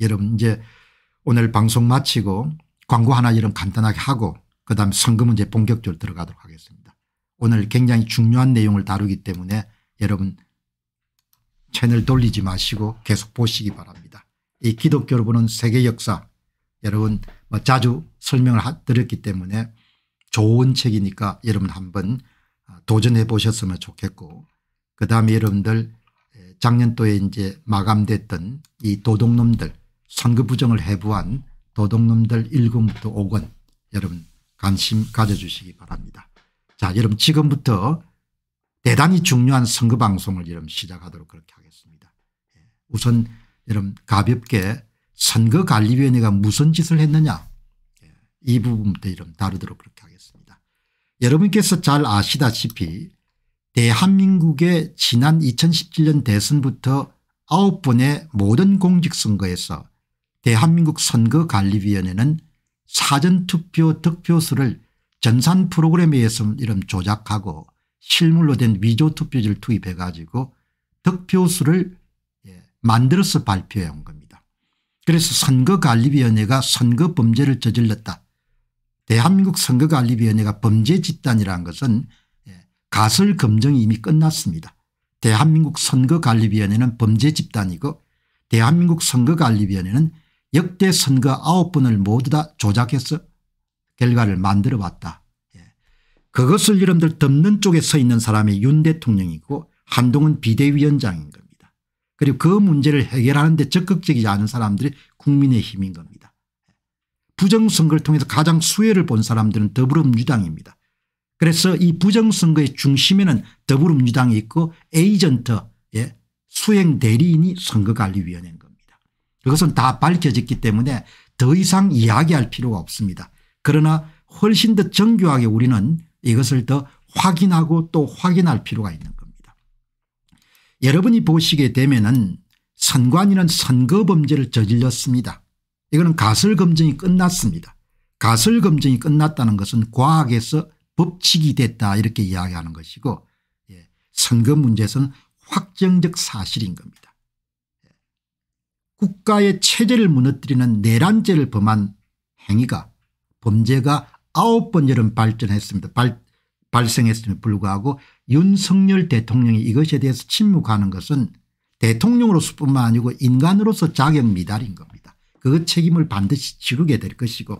여러분 이제 오늘 방송 마치고 광고 하나 이런 간단하게 하고 그다음 선거 문제 본격적으로 들어가도록 하겠습니다. 오늘 굉장히 중요한 내용을 다루기 때문에 여러분 채널 돌리지 마시고 계속 보시기 바랍니다. 이 기독교로 보는 세계 역사 여러분 뭐 자주 설명을 드렸기 때문에 좋은 책이니까 여러분 한번 아, 도전해 보셨으면 좋겠고 그다음에 여러분들 작년도에 이제 마감됐던 이 도둑놈들 상급 부정을 해부한 도둑놈들 1군부터 5권 여러분 관심 가져주시기 바랍니다. 자 여러분 지금부터 대단히 중요한 선거 방송을 여러분 시작하도록 그렇게 하겠습니다. 예, 우선 여러분 가볍게 선거관리위원회가 무슨 짓을 했느냐 예, 이 부분부터 여러분 다루도록 그렇게 하겠습니다. 여러분께서 잘 아시다시피 대한민국의 지난 2017년 대선부터 9번의 모든 공직선거에서 대한민국 선거관리위원회는 사전투표 득표수를 전산 프로그램에 의해서 이름 조작하고 실물로 된 위조투표지를 투입해 가지고 득표수를 예, 만들어서 발표해 온 겁니다. 그래서 선거관리위원회가 선거범죄를 저질렀다. 대한민국 선거관리위원회가 범죄집단이라는 것은 예, 가설 검증이 이미 끝났습니다. 대한민국 선거관리위원회는 범죄집단이고 대한민국 선거관리위원회는 역대 선거 아홉 번을 모두 다 조작해서 결과를 만들어 왔다. 예. 그것을 여러분들 덮는 쪽에 서 있는 사람이 윤 대통령이고 한동훈 비대위원장인 겁니다. 그리고 그 문제를 해결하는 데 적극적이지 않은 사람들이 국민의힘인 겁니다. 부정선거를 통해서 가장 수혜를 본 사람들은 더불어민주당입니다. 그래서 이 부정선거의 중심에는 더불어민주당이 있고 에이전트 의 예, 수행대리인이 선거관리위원회인 겁니다. 그것은 다 밝혀졌기 때문에 더 이상 이야기할 필요가 없습니다. 그러나 훨씬 더 정교하게 우리는 이것을 더 확인하고 또 확인할 필요가 있는 겁니다. 여러분이 보시게 되면은 선관위는 선거범죄를 저질렀습니다. 이거는 가설검증이 끝났습니다. 가설검증이 끝났다는 것은 과학에서 법칙이 됐다 이렇게 이야기하는 것이고 예, 선거 문제에서는 확정적 사실인 겁니다. 국가의 체제를 무너뜨리는 내란죄를 범한 행위가 범죄가 아홉 번여름 발전했습니다. 발, 발생했음에 불구하고 윤석열 대통령이 이것에 대해서 침묵하는 것은 대통령으로서뿐만 아니고 인간으로서 자격 미달인 겁니다. 그 책임을 반드시 지르게 될 것이고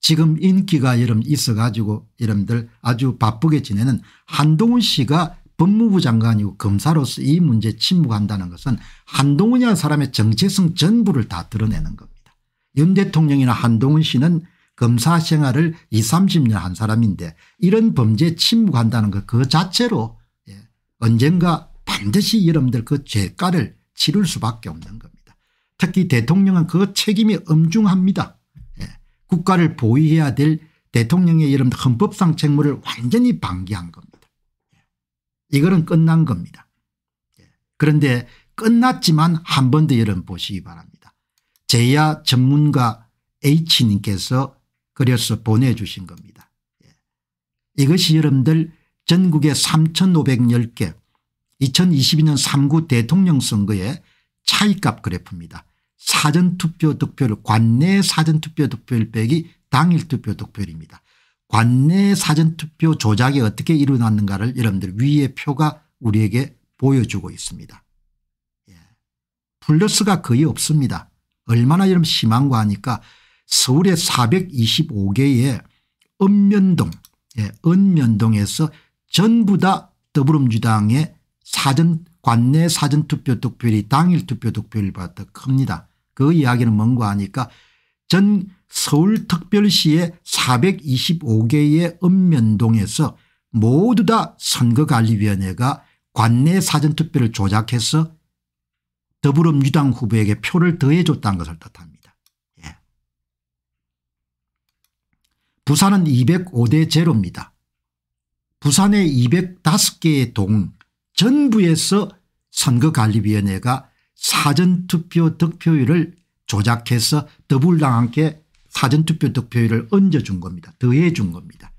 지금 인기가 여러분 있어가지고 여러분들 아주 바쁘게 지내는 한동훈 씨가 법무부 장관이고 검사로서 이 문제에 침묵한다는 것은 한동훈이라는 사람의 정체성 전부를 다 드러내는 겁니다. 윤 대통령이나 한동훈 씨는 검사 생활을 20, 30년 한 사람인데 이런 범죄에 침묵한다는 것 그 자체로 예. 언젠가 반드시 여러분들 그 죄가를 치를 수밖에 없는 겁니다. 특히 대통령은 그 책임이 엄중합니다. 예. 국가를 보위해야 될 대통령의 이런 헌법상 책무를 완전히 방기한 겁니다. 이거는 끝난 겁니다. 예. 그런데 끝났지만 한 번 더 여러분 보시기 바랍니다. 제야 전문가 H님께서 그려서 보내주신 겁니다. 예. 이것이 여러분들 전국의 3,510개 2022년 3구 대통령 선거의 차이값 그래프입니다. 사전투표 득표율 관내 사전투표 득표율 빼기 당일 투표 득표율입니다. 관내 사전투표 조작이 어떻게 일어났는가를 여러분들 위의 표가 우리에게 보여주고 있습니다. 예. 플러스가 거의 없습니다. 얼마나 여러분 심한고 하니까 서울의 425개의 읍면동 예, 읍면동에서 전부 다 더불어민주당의 사전 관내 사전투표 득표율이 당일 투표 득표율보다 큽니다. 그 이야기는 뭔가 하니까 전 서울특별시의 425개의 읍면동에서 모두 다 선거관리위원회가 관내 사전투표를 조작해서 더불어민주당 후보에게 표를 더해줬다는 것을 뜻합니다. 예. 부산은 205대 제로입니다. 부산의 205개의 동 전부에서 선거관리위원회가 사전투표 득표율을 조작해서 더불당한게 사전투표 득표율을 얹어준 겁니다. 더해준 겁니다.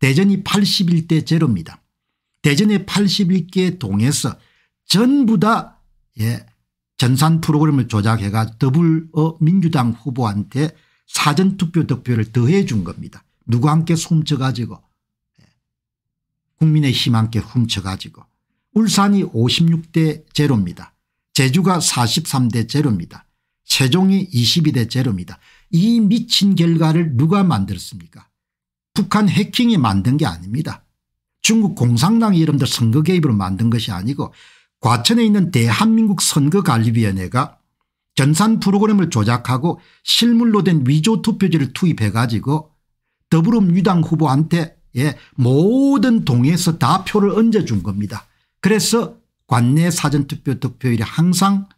대전이 81대 제로입니다. 대전의 81개 동에서 전부 다 예, 전산 프로그램을 조작해가 더불어 민주당 후보한테 사전투표 득표를 더해 준 겁니다. 누구 함께 훔쳐가지고 예, 국민의힘 함께 훔쳐가지고 울산이 56대 제로입니다. 제주가 43대 제로입니다. 세종이 22대 제로입니다. 이 미친 결과를 누가 만들었습니까 북한 해킹이 만든 게 아닙니다. 중국 공산당 이름들 선거 개입으로 만든 것이 아니고 과천에 있는 대한민국 선거관리위원회가 전산 프로그램을 조작하고 실물로 된 위조 투표지를 투입해 가지고 더불어민주당 후보한테 모든 동에서 의다 표를 얹어준 겁니다. 그래서 관내 사전투표 득표율이 항상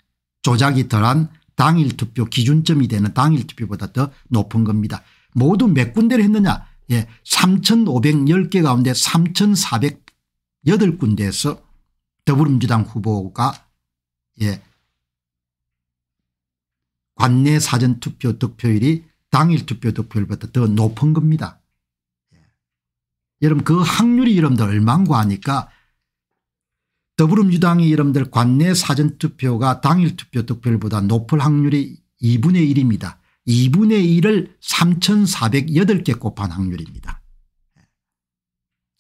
조작이 덜한 당일 투표 기준점이 되는 당일 투표보다 더 높은 겁니다. 모두 몇 군데를 했느냐 예, 3,510개 가운데 3,408군데에서 더불어민주당 후보가 예, 관내 사전투표 득표율이 당일 투표 득표율보다 더 높은 겁니다. 예. 여러분 그 확률이 여러분들 얼마인고 하니까 더불어민주당이 여러분들 관내 사전투표가 당일 투표 득표율보다 높을 확률이 2분의 1입니다. 2분의 1을 3408개 곱한 확률입니다.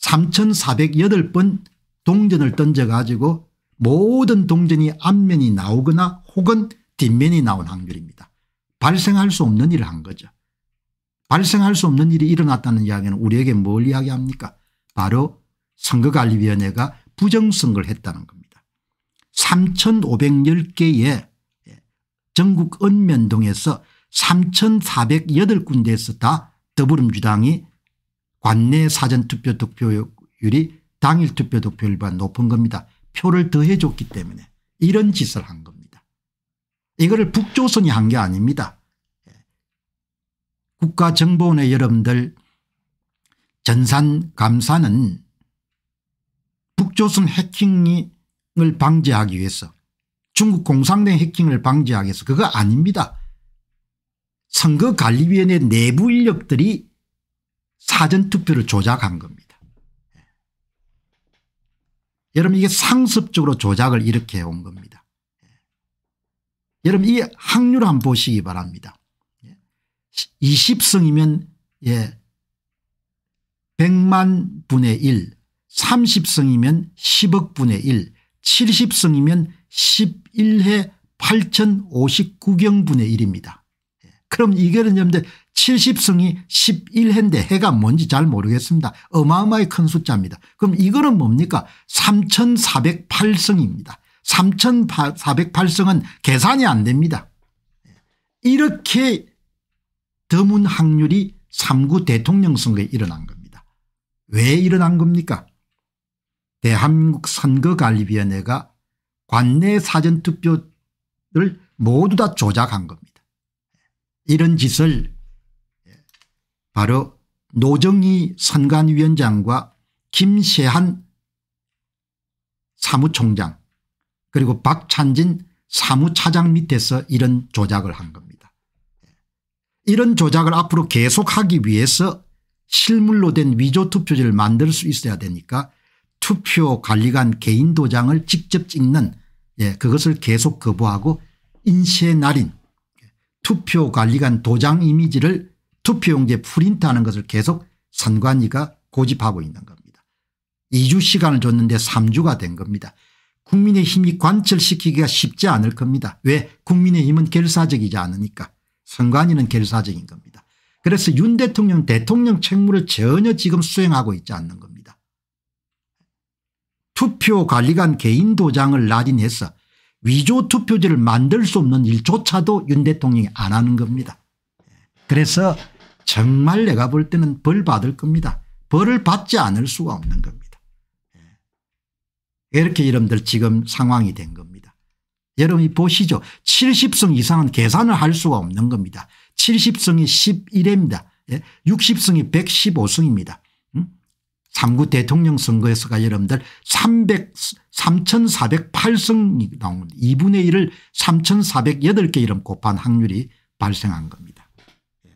3408번 동전을 던져가지고 모든 동전이 앞면이 나오거나 혹은 뒷면이 나온 확률입니다. 발생할 수 없는 일을 한 거죠. 발생할 수 없는 일이 일어났다는 이야기는 우리에게 뭘 이야기합니까 바로 선거관리위원회가 부정선거를 했다는 겁니다. 3510개의 전국 읍면동에서 3408군데에서 다 더불어민주당이 관내 사전투표 득표율이 당일 투표 득표율보다 높은 겁니다. 표를 더해 줬기 때문에 이런 짓을 한 겁니다. 이거를 북조선이 한 게 아닙니다. 국가정보원의 여러분들 전산 감사는 북조선 해킹을 방지하기 위해서 중국 공산당 해킹을 방지하기 위해서 그거 아닙니다. 선거관리위원회 내부 인력들이 사전투표를 조작한 겁니다. 예. 여러분 이게 상습적으로 조작을 일으켜 온 겁니다. 예. 여러분 이 확률 한번 보시기 바랍니다. 20성이면 예, 100만 예, 분의 1 30승이면 10억분의 1, 70승이면 11회 8059경분의 1입니다. 예. 그럼 이거는 여러분들 70승이 11회인데 해가 뭔지 잘 모르겠습니다. 어마어마히 큰 숫자입니다. 그럼 이거는 뭡니까 3408승입니다. 3408승은 계산이 안 됩니다. 예. 이렇게 드문 확률이 3구 대통령 선거에 일어난 겁니다. 왜 일어난 겁니까 대한국선거관리위원회가 민 관내 사전투표를 모두 다 조작한 겁니다. 이런 짓을 바로 노정희 선관위원장과 김세한 사무총장 그리고 박찬진 사무차장 밑에서 이런 조작을 한 겁니다. 이런 조작을 앞으로 계속하기 위해서 실물로 된 위조투표지를 만들 수 있어야 되니까 투표 관리관 개인 도장을 직접 찍는 예, 그것을 계속 거부하고 인쇄 날인 투표 관리관 도장 이미지를 투표용지에 프린트하는 것을 계속 선관위가 고집하고 있는 겁니다. 2주 시간을 줬는데 3주가 된 겁니다. 국민의힘이 관철시키기가 쉽지 않을 겁니다. 왜 국민의힘은 결사적이지 않으니까 선관위는 결사적인 겁니다. 그래서 윤 대통령 대통령 책무를 전혀 지금 수행하고 있지 않는 겁니다. 투표관리관 개인 도장을 날인해서 위조 투표지를 만들 수 없는 일조차도 윤 대통령이 안 하는 겁니다. 그래서 정말 내가 볼 때는 벌 받을 겁니다. 벌을 받지 않을 수가 없는 겁니다. 이렇게 여러분들 지금 상황이 된 겁니다. 여러분이 보시죠. 70승 이상은 계산을 할 수가 없는 겁니다. 70승이 11회입니다. 60승이 예? 115승입니다. 3구 대통령 선거에서가 여러분들 300, 3,408성이 나온 2분의 1을 3,408개 이름 곱한 확률이 발생한 겁니다. 예.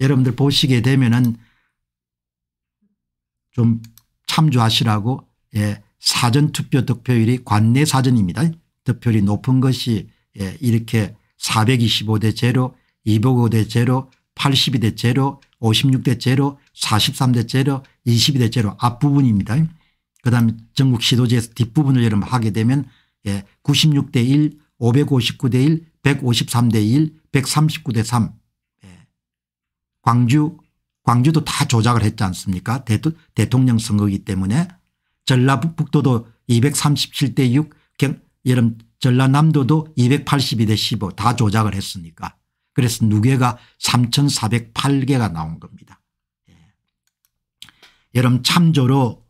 여러분들 보시게 되면은 좀 참조하시라고 예. 사전투표 득표율이 관내 사전입니다. 득표율이 높은 것이 예. 이렇게 425대 제로 205대 제로 82대 제로 56대 제로 43대 제로 22대 제로 앞부분입니다. 그다음 전국 시도지에서 뒷부분을 여러분 하게 되면 예, 96대 1 559대 1 153대 1 139대 3 예. 광주 광주도 다 조작을 했지 않습니까 대토, 대통령 선거기 때문에 전라북도도 237대 6 경, 여름 전라남도도 282대 15다 조작을 했으니까 그래서 누계가 3408개가 나온 겁니다. 예. 여러분 참조로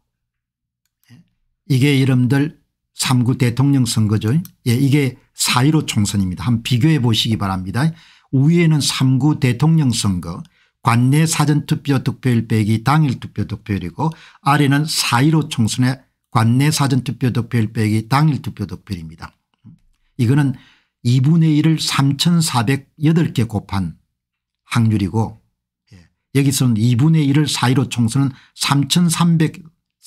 예, 이게 여러분들 3구 대통령 선거죠. 예, 이게 4.15 총선입니다. 한번 비교해 보시기 바랍니다. 우위에는 3구 대통령 선거 관내 사전투표 득표율 빼기 당일 투표 득표율이고 아래는 4.15 총선의 관내 사전투표 득표율 빼기 당일 투표 득표율입니다. 이거는 2분의 1을 3408개 곱한 확률이고 예, 여기서는 2분의 1을 4.15총선은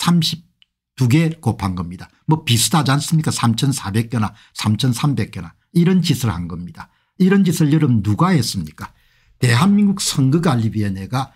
3332개 곱한 겁니다. 뭐 비슷하지 않습니까 3400개나 3300개나 이런 짓을 한 겁니다. 이런 짓을 여러분 누가 했습니까 대한민국 선거관리위원회가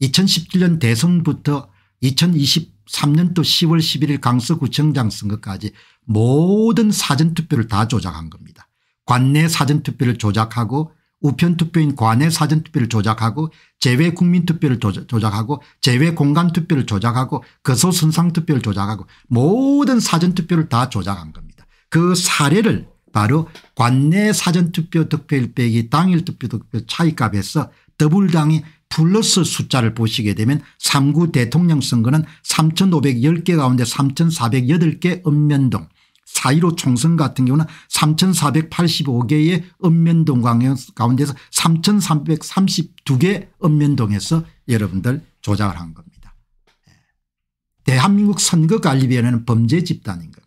2017년 대선부터 2023년도 10월 11일 강서구청장 선거까지 모든 사전투표를 다 조작한 겁니다. 관내 사전투표를 조작하고 우편투표인 관내 사전투표를 조작하고 제외 국민투표를 조작하고 제외 공간투표를 조작하고 거소선상투표를 조작하고 모든 사전투표를 다 조작한 겁니다. 그 사례를 바로 관내 사전투표 득표일 빼기 당일 투표 득표 차이값에서 더블당이 플러스 숫자를 보시게 되면 3구 대통령 선거는 3510개 가운데 3408개 읍면동 4.15 총선 같은 경우는 3485개의 읍면동 가운데서 3332개 읍면동에서 여러분들 조작을 한 겁니다. 예. 대한민국 선거관리위원회는 범죄 집단인 겁니다.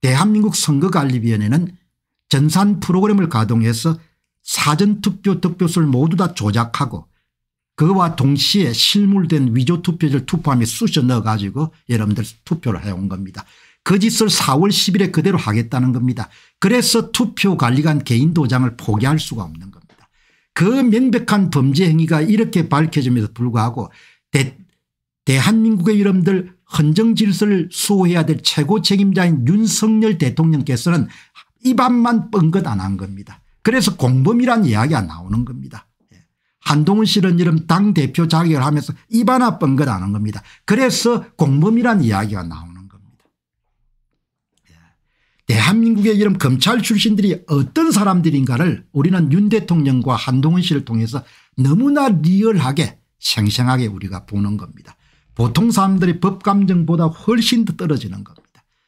대한민국 선거관리위원회는 전산 프로그램을 가동해서 사전투표 득표수를 모두 다 조작하고 그와 동시에 실물된 위조투표지를 투표함에 쑤셔 넣어 가지고 여러분들 투표를 해온 겁니다. 거짓을 그 4월 10일에 그대로 하겠다는 겁니다. 그래서 투표관리관 개인 도장을 포기할 수가 없는 겁니다. 그 명백한 범죄 행위가 이렇게 밝혀짐에도 불구하고 대, 대한민국의 이름들 헌정 질서를 수호해야 될 최고 책임자인 윤석열 대통령께서는 입안만 뻥긋 안 한 겁니다. 그래서 공범이란 이야기가 나오는 겁니다. 예. 한동훈 씨는 이름 당대표 자격을 하면서 입안아 뻥긋 안 한 겁니다. 그래서 공범이란 이야기가 나오는 대한민국의 이름 검찰 출신들이 어떤 사람들인가를 우리는 윤 대통령과 한동훈 씨를 통해서 너무나 리얼하게 생생하게 우리가 보는 겁니다. 보통 사람들의 법감정보다 훨씬 더 떨어지는 겁니다.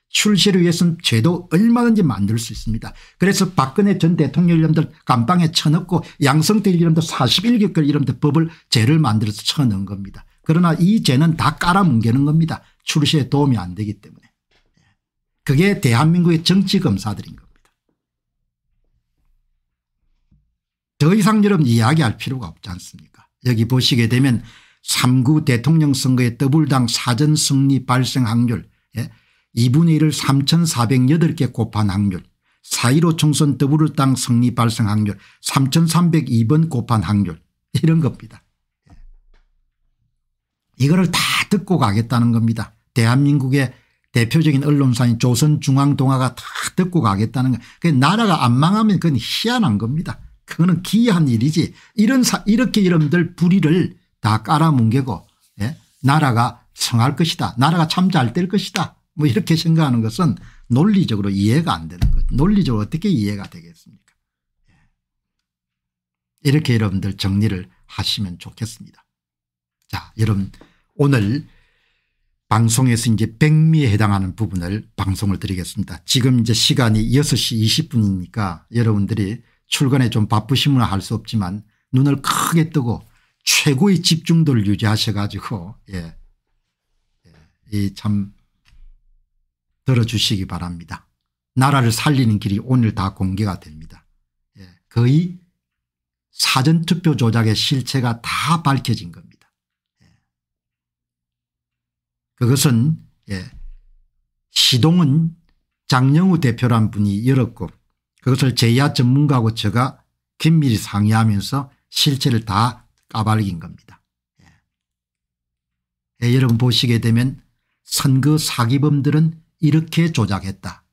출시를 위해서는 죄도 얼마든지 만들 수 있습니다. 그래서 박근혜 전 대통령 이름들 감방에 쳐넣고 양성태 이름들 41개월 이름들 법을 죄를 만들어서 쳐넣은 겁니다. 그러나 이 죄는 다 깔아뭉개는 겁니다. 출시에 도움이 안 되기 때문에. 그게 대한민국의 정치검사들인 겁니다. 더 이상 여러분 이야기할 필요가 없지 않습니까 여기 보시게 되면 3구 대통령 선거의 더블당 사전 승리 발생 확률 예? 2분의 1을 3408개 곱한 확률 4.15 총선 더블당 승리 발생 확률 3302번 곱한 확률 이런 겁니다. 예. 이거를 다 듣고 가겠다는 겁니다. 대한민국의 대표적인 언론사인 조선중앙동화가 다 듣고 가겠다는 거. 그 나라가 안 망하면 그건 희한한 겁니다. 그거는 기이한 일이지. 이런 사, 이렇게 이름들 부리를다 깔아뭉개고 예? 나라가 성할 것이다. 나라가 참 잘 될 것이다. 뭐 이렇게 생각하는 것은 논리적으로 이해가 안 되는 것. 논리적으로 어떻게 이해가 되겠습니까? 예. 이렇게 여러분들 정리를 하시면 좋겠습니다. 자, 여러분 오늘 방송에서 이제 백미에 해당하는 부분을 방송을 드리겠습니다. 지금 이제 시간이 6시 20분이니까 여러분들이 출근에 좀 바쁘시면 할 수 없지만 눈을 크게 뜨고 최고의 집중도를 유지하셔 가지고 예. 예. 참 들어주시기 바랍니다. 나라를 살리는 길이 오늘 다 공개가 됩니다. 예. 거의 사전투표 조작의 실체가 다 밝혀진 겁니다. 그것은 예, 시동은 장영우 대표란 분이 열었고 그것을 제야 전문가하고 제가 긴밀히 상의하면서 실체를 다 까발긴 겁니다. 예. 여러분 보시게 되면 선거 사기범들은 이렇게 조작했다.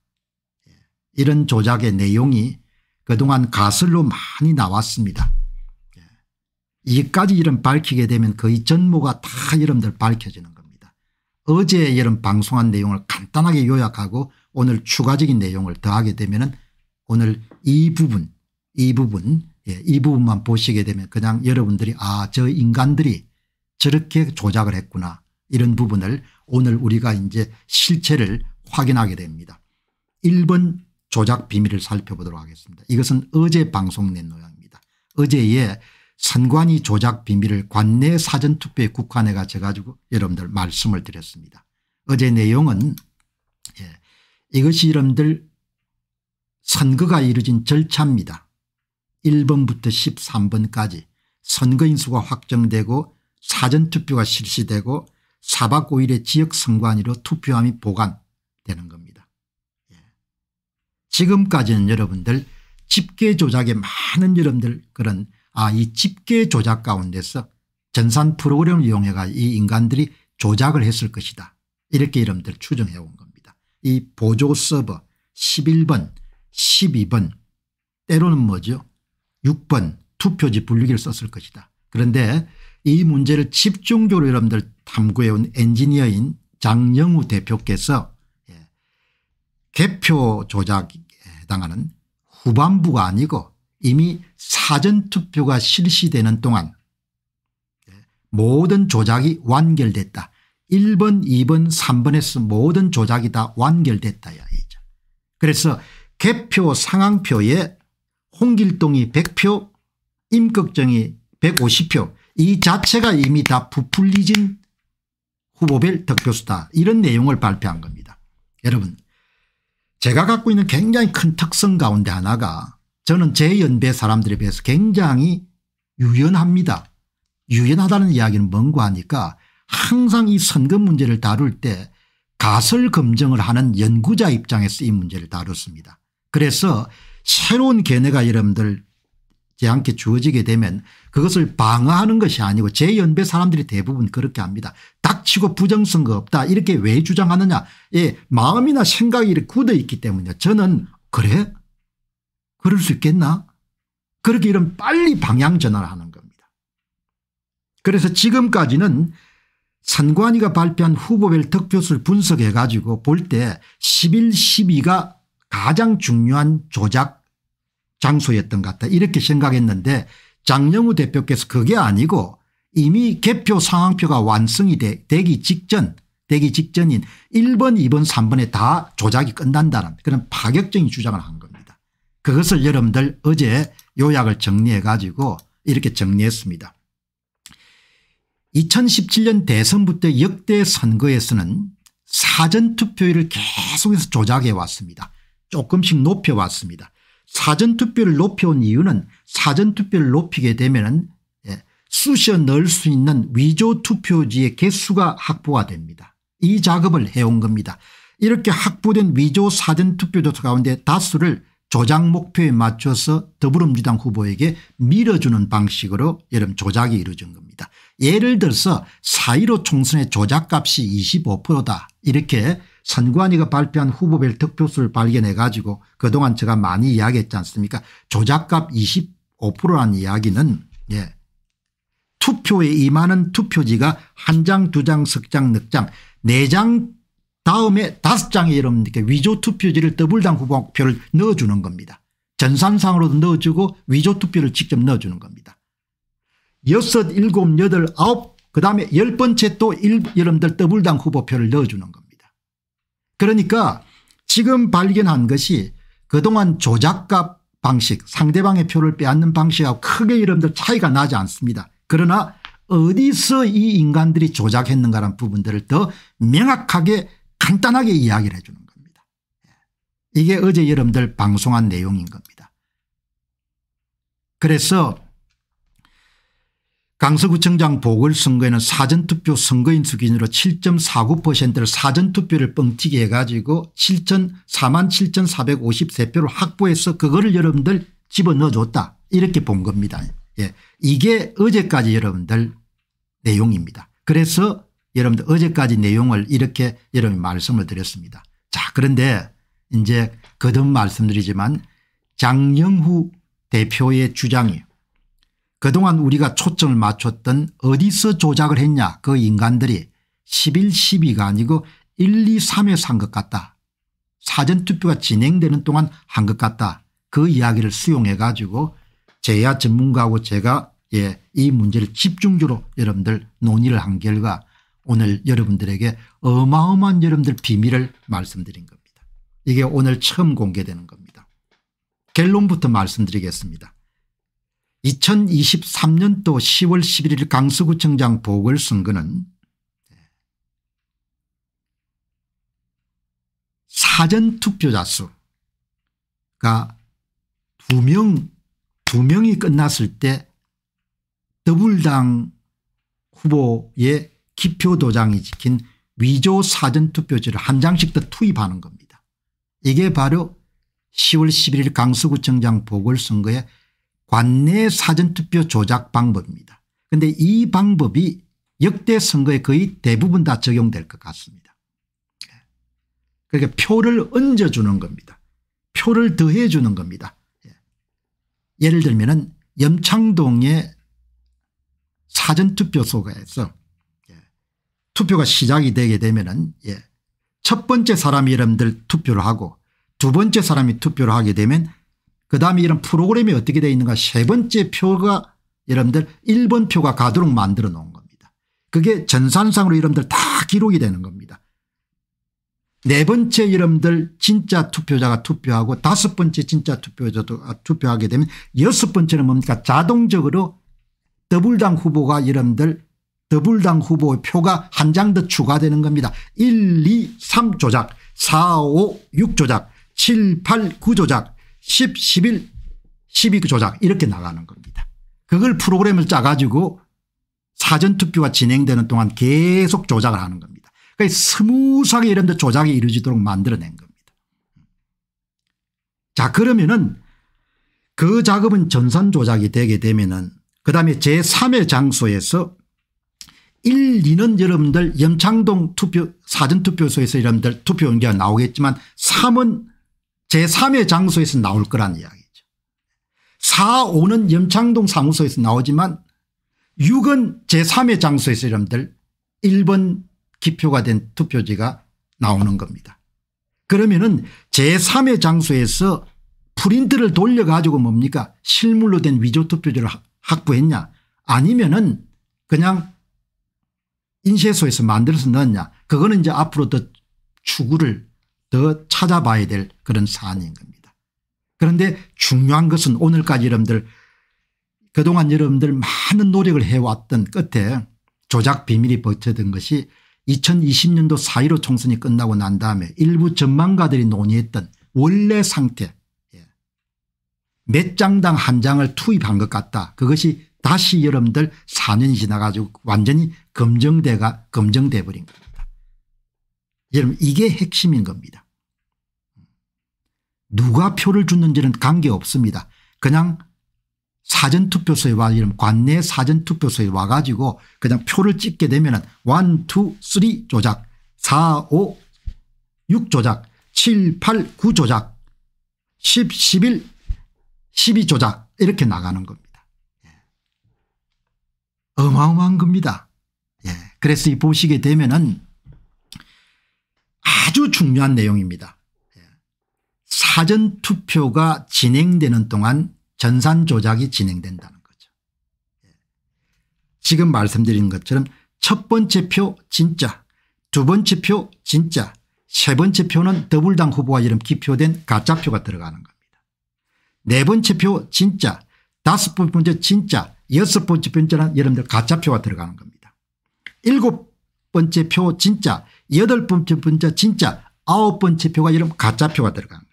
예. 이런 조작의 내용이 그동안 가설로 많이 나왔습니다. 예. 이까지 이런 밝히게 되면 거의 전모가 다 여러분들 밝혀지는 어제 여름 방송한 내용을 간단하게 요약하고 오늘 추가적인 내용을 더하게 되면 오늘 이 부분 이 부분 예, 이 부분만 보시게 되면 그냥 여러분들이 아 저 인간들이 저렇게 조작을 했구나 이런 부분을 오늘 우리가 이제 실체를 확인하게 됩니다. 1번 조작 비밀을 살펴보도록 하겠습니다. 이것은 어제 방송된 노양입니다. 어제에 선관위 조작 비밀을 관내 사전투표에 국한해 가지고 여러분들 말씀을 드렸습니다. 어제 내용은 예, 이것이 여러분들 선거가 이루어진 절차입니다. 1번부터 13번까지 선거인 수가 확정되고 사전투표가 실시되고 4박 5일에 지역선관위로 투표함이 보관되는 겁니다. 예. 지금까지는 여러분들 집계 조작에 많은 여러분들 그런 아이 집계 조작 가운데서 전산 프로그램을 이용해가 이 인간들이 조작을 했을 것이다. 이렇게 이름들 추정해 온 겁니다. 이 보조 서버 11번 12번 때로는 뭐죠 6번 투표지 분류기를 썼을 것이다. 그런데 이 문제를 집중적으로 여러분들 탐구해온 엔지니어인 장영우 대표께서 예, 개표 조작에 해당하는 후반부가 아니고 이미 사전투표가 실시되는 동안 모든 조작이 완결됐다. 1번 2번 3번에서 모든 조작이 다 완결됐다. 그래서 개표 상황표에 홍길동이 100표 임꺽정이 150표 이 자체가 이미 다 부풀리진 후보별 득표수다 이런 내용을 발표한 겁니다. 여러분 제가 갖고 있는 굉장히 큰 특성 가운데 하나가 저는 제 연배 사람들에 비해서 굉장히 유연합니다. 유연하다는 이야기는 뭔고 하니까 항상 이 선거 문제를 다룰 때 가설 검증을 하는 연구자 입장에서 이 문제를 다뤘습니다. 그래서 새로운 견해가 여러분들 제한께 주어지게 되면 그것을 방어하는 것이 아니고 제 연배 사람들이 대부분 그렇게 합니다. 닥치고 부정선거 없다 이렇게 왜 주장하느냐 예 마음이나 생각이 굳어 있기 때문이요. 저는 그래 그럴 수 있겠나? 그렇게 이런 빨리 방향 전환을 하는 겁니다. 그래서 지금까지는 선관위가 발표한 후보별 득표수를 분석해 가지고 볼 때 11, 12가 가장 중요한 조작 장소였던 것 같다 이렇게 생각했는데 장영우 대표께서 그게 아니고 이미 개표 상황표가 완성이 되, 기 직전 되기 직전인 1번 2번 3번에 다 조작이 끝난다는 그런 파격적인 주장을 한 거예요. 그것을 여러분들 어제 요약을 정리해 가지고 이렇게 정리했습니다. 2017년 대선부터 역대 선거에서는 사전투표율을 계속해서 조작해 왔습니다. 조금씩 높여왔습니다. 사전투표를 높여온 이유는 사전투표를 높이게 되면 수시어 예, 넣을 수 있는 위조투표지의 개수가 확보가 됩니다. 이 작업을 해온 겁니다. 이렇게 확보된 위조 사전투표조사 가운데 다수를 조작 목표에 맞춰서 더불어민주당 후보에게 밀어주는 방식으로 여름 조작이 이루어진 겁니다. 예를 들어서 4.15 총선의 조작값이 25%다 이렇게 선관위가 발표한 후보별 득표수를 발견해 가지고 그동안 제가 많이 이야기했지 않습니까 조작값 25%라는 이야기는 예. 투표에 임하는 투표지가 한장두장석장넉장 네장 다음에 다섯 장의 이름 이렇게 위조 투표지를 더블당 후보표를 넣어주는 겁니다. 전산상으로도 넣어주고 위조 투표를 직접 넣어주는 겁니다. 여섯, 일곱, 여덟, 아홉 그다음에 열 번째 또 일, 여러분들 더블당 후보표를 넣어주는 겁니다. 그러니까 지금 발견한 것이 그동안 조작값 방식 상대방의 표를 빼앗는 방식하고 크게 여러분들 차이가 나지 않습니다. 그러나 어디서 이 인간들이 조작했는가라는 부분들을 더 명확하게 간단하게 이야기를 해주는 겁니다. 예. 이게 어제 여러분들 방송한 내용인 겁니다. 그래서 강서구청장 보궐선거에는 사전투표 선거인 수준으로 7.49%를 사전투표를 뻥튀기 해가지고 4 7,453표를 확보해서 그거를 여러분들 집어넣어줬다 이렇게 본 겁니다. 예. 이게 어제까지 여러분들 내용입니다. 그래서 여러분들 어제까지 내용을 이렇게 여러분 말씀을 드렸습니다. 자 그런데 이제 거듭 말씀드리지만 장영후 대표의 주장이 그동안 우리가 초점을 맞췄던 어디서 조작을 했냐 그 인간들이 11, 12가 아니고 1, 2, 3에서 한것 같다. 사전투표가 진행되는 동안 한 것 같다. 그 이야기를 수용해 가지고 제야 전문가하고 제가 예, 이 문제를 집중적으로 여러분들 논의를 한 결과 오늘 여러분들에게 어마어마한 여러분들 비밀을 말씀드린 겁니다. 이게 오늘 처음 공개되는 겁니다. 결론부터 말씀드리겠습니다. 2023년도 10월 11일 강서구청장 보궐선거는 사전투표자 수가 2명, 2명이 끝났을 때 더블당 후보의 기표도장이 지킨 위조 사전투표지를 한 장씩 더 투입하는 겁니다. 이게 바로 10월 11일 강서구청장 보궐선거의 관내 사전투표 조작 방법입니다. 그런데 이 방법이 역대 선거에 거의 대부분 다 적용될 것 같습니다. 그러니까 표를 얹어주는 겁니다. 표를 더해주는 겁니다. 예. 예를 들면 은 염창동의 사전투표소가에서 투표가 시작이 되게 되면은 예. 첫 번째 사람이 름들 투표를 하고 두 번째 사람이 투표를 하게 되면 그 다음에 이런 프로그램이 어떻게 되어 있는가 세 번째 표가 여러분들 1번 표가 가도록 만들어 놓은 겁니다. 그게 전산상으로 여러분들 다 기록이 되는 겁니다. 네 번째 여러분들 진짜 투표자가 투표하고 다섯 번째 진짜 투표자도 아, 투표하게 되면 여섯 번째는 뭡니까 자동적으로 더블당 후보가 여러분들 더불당 후보의 표가 한 장 더 추가되는 겁니다. 1, 2, 3 조작, 4, 5, 6 조작, 7, 8, 9 조작, 10, 11, 12 조작 이렇게 나가는 겁니다. 그걸 프로그램을 짜가지고 사전투표가 진행되는 동안 계속 조작을 하는 겁니다. 그러니까 스무하게 이런 데 조작이 이루어지도록 만들어낸 겁니다. 자 그러면은 그 작업은 전산 조작이 되게 되면은 그다음에 제3의 장소에서 1, 2는 여러분들 염창동 투표 사전투표소에서 여러분들 투표 용지가 나오겠지만 3은 제3의 장소에서 나올 거란 이야기죠. 4, 5는 염창동 사무소에서 나오지만 6은 제3의 장소에서 여러분들 1번 기표가 된 투표지가 나오는 겁니다. 그러면은 제3의 장소에서 프린트를 돌려가지고 뭡니까 실물로 된 위조 투표지를 확보했냐 아니면은 그냥 인쇄소에서 만들어서 넣었냐 그거는 이제 앞으로 더 추구를 더 찾아봐야 될 그런 사안인 겁니다. 그런데 중요한 것은 오늘까지 여러분들 그동안 여러분들 많은 노력을 해왔던 끝에 조작 비밀이 버텨든 것이 2020년도 4.15 총선이 끝나고 난 다음에 일부 전망가들이 논의했던 원래 상태 예, 몇 장당 한 장을 투입한 것 같다. 그것이 다시 여러분들 4년이 지나가지고 완전히 검증대가 검증돼 버린 겁니다. 여러분 이게 핵심인 겁니다. 누가 표를 줬는지는 관계없습니다. 그냥 사전투표소에 와 이런 관내 사전투표소에 와가지고 그냥 표를 찍게 되면 1, 2, 3 조작 4, 5, 6 조작 7, 8, 9 조작 10, 11, 12 조작 이렇게 나가는 겁니다. 예. 어마어마한 겁니다. 그래서 보시게 되면은 아주 중요한 내용입니다. 사전투표가 진행되는 동안 전산 조작이 진행된다는 거죠. 지금 말씀드린 것처럼 첫 번째 표 진짜 두 번째 표 진짜 세 번째 표는 더블당 후보와 이름 기표된 가짜표가 들어가는 겁니다. 네 번째 표 진짜 다섯 번째 진짜 여섯 번째 표는 여러분들 가짜표가 들어가는 겁니다. 일곱 번째 표 진짜 여덟 번째 번째 진짜 아홉 번째 표가 이런 가짜표가 들어가는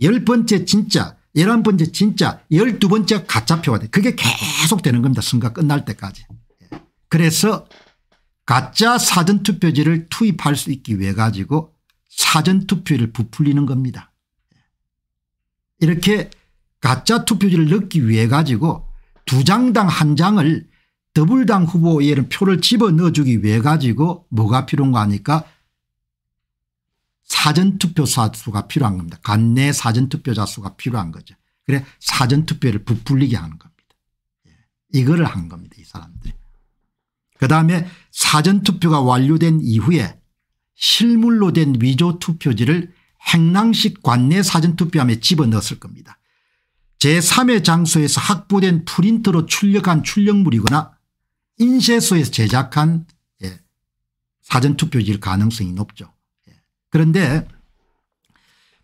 거열 번째 진짜 열한 번째 진짜 열두 번째 가짜표가 돼 그게 계속 되는 겁니다. 선거 끝날 때까지. 예. 그래서 가짜 사전투표지를 투입할 수 있기 위해 가지고 사전투표를 부풀리는 겁니다. 예. 이렇게 가짜 투표지를 넣기 위해 가지고 두 장당 한 장을 더불당 후보에는 표를 집어넣어주기 위해 가지고 뭐가 필요한가 하니까 사전투표자 수가 필요한 겁니다. 간내 사전투표자 수가 필요한 거죠. 그래 사전투표를 부풀리게 하는 겁니다. 예, 이거를 한 겁니다. 이 사람들이. 그다음에 사전투표가 완료된 이후에 실물로 된 위조투표지를 행랑식 관내 사전투표함에 집어넣었을 겁니다. 제3의 장소에서 확보된 프린터로 출력한 출력물이거나 인쇄소에서 제작한 예, 사전투표지일 가능성이 높죠. 예. 그런데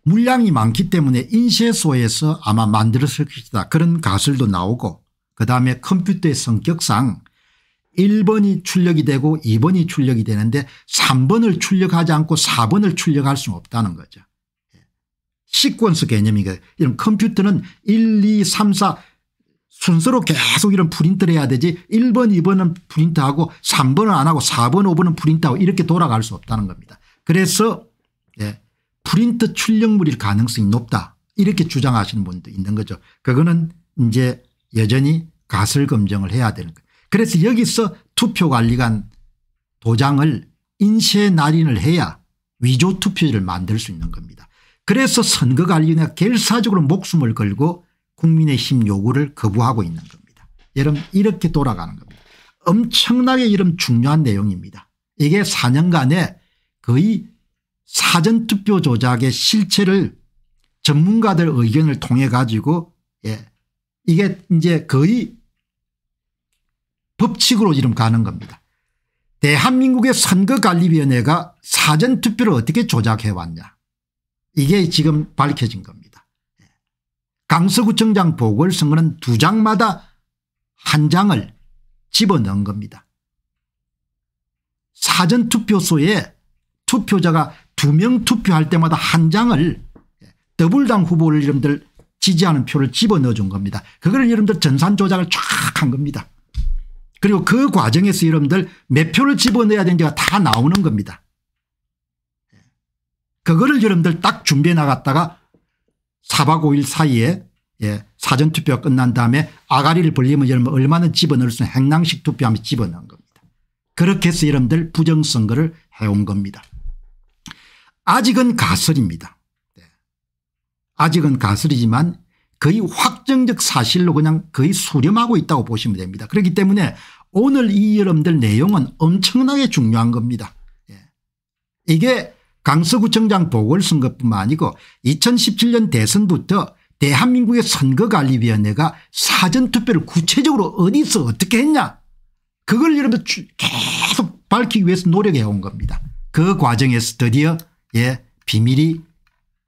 물량이 많기 때문에 인쇄소에서 아마 만들었을 것이다 그런 가설도 나오고 그다음에 컴퓨터의 성격상 1번이 출력이 되고 2번이 출력이 되는데 3번을 출력하지 않고 4번을 출력할 수는 없다는 거죠. 시퀀스 예. 개념이니까 이 컴퓨터는 1, 2, 3, 4 순서로 계속 이런 프린트를 해야 되지 1번 2번은 프린트하고 3번은 안 하고 4번 5번은 프린트하고 이렇게 돌아갈 수 없다는 겁니다. 그래서 예, 프린트 출력물일 가능성이 높다 이렇게 주장하시는 분도 있는 거죠. 그거는 이제 여전히 가설 검증을 해야 되는 거예요. 그래서 여기서 투표관리관 도장을 인쇄 날인을 해야 위조 투표지를 만들 수 있는 겁니다. 그래서 선거관리위원회가 결사적으로 목숨을 걸고 국민의힘 요구를 거부하고 있는 겁니다. 여러분 이렇게 돌아가는 겁니다. 엄청나게 이런 중요한 내용입니다. 이게 4년간의 거의 사전투표 조작의 실체를 전문가들 의견을 통해 가지고 예 이게 이제 거의 법칙으로 지금 가는 겁니다. 대한민국의 선거관리위원회가 사전투표를 어떻게 조작해왔냐 이게 지금 밝혀진 겁니다. 강서구청장 보궐선거는 두 장마다 한 장을 집어넣은 겁니다. 사전투표소에 투표자가 두 명 투표할 때마다 한 장을 더블당 후보를 이름들 지지하는 표를 집어넣어 준 겁니다. 그걸 러분들 전산 조작을 쫙 한 겁니다. 그리고 그 과정에서 여러분들몇 표를 집어넣어야 되는지가 다 나오는 겁니다. 그거를 여러분들 딱 준비해 나갔다가 4박 5일 사이에 예, 사전투표 가 끝난 다음에 아가리를 벌리면 여러분 얼마나 집어넣을 수 있는 행랑식 투표하면 집어넣은 겁니다. 그렇게 해서 여러분들 부정선거를 해온 겁니다. 아직은 가설입니다. 네. 아직은 가설이지만 거의 확정적 사실로 그냥 거의 수렴하고 있다고 보시면 됩니다. 그렇기 때문에 오늘 이 여러분들 내용은 엄청나게 중요한 겁니다. 예. 이게 강서구청장 보궐선거뿐만 아니고 2017년 대선부터 대한민국의 선거관리위원회가 사전투표를 구체적으로 어디서 어떻게 했냐 그걸 여러분 계속 밝히기 위해서 노력해 온 겁니다. 그 과정에서 드디어 예 비밀이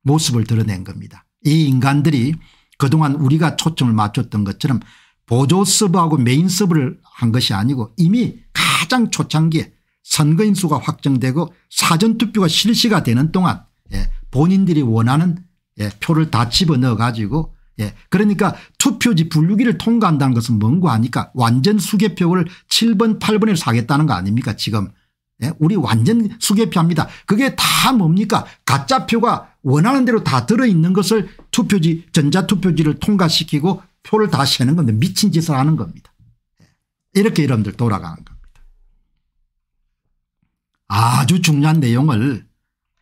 모습을 드러낸 겁니다. 이 인간들이 그동안 우리가 초점을 맞췄던 것처럼 보조 서버하고 메인 서버를 한 것이 아니고 이미 가장 초창기에 선거인 수가 확정되고 사전투표가 실시가 되는 동안 예, 본인들이 원하는 예, 표를 다 집어넣어 가지고 예, 그러니까 투표지 분류기를 통과한다는 것은 뭔고 하니까 완전 수개표를 7번 8번에 사겠다는 거 아닙니까 지금 예, 우리 완전 수개표합니다. 그게 다 뭡니까 가짜표가 원하는 대로 다 들어있는 것을 투표지 전자투표지를 통과시키고 표를 다 세는 건데 미친 짓을 하는 겁니다. 예, 이렇게 여러분들 돌아가는 겁니다. 아주 중요한 내용을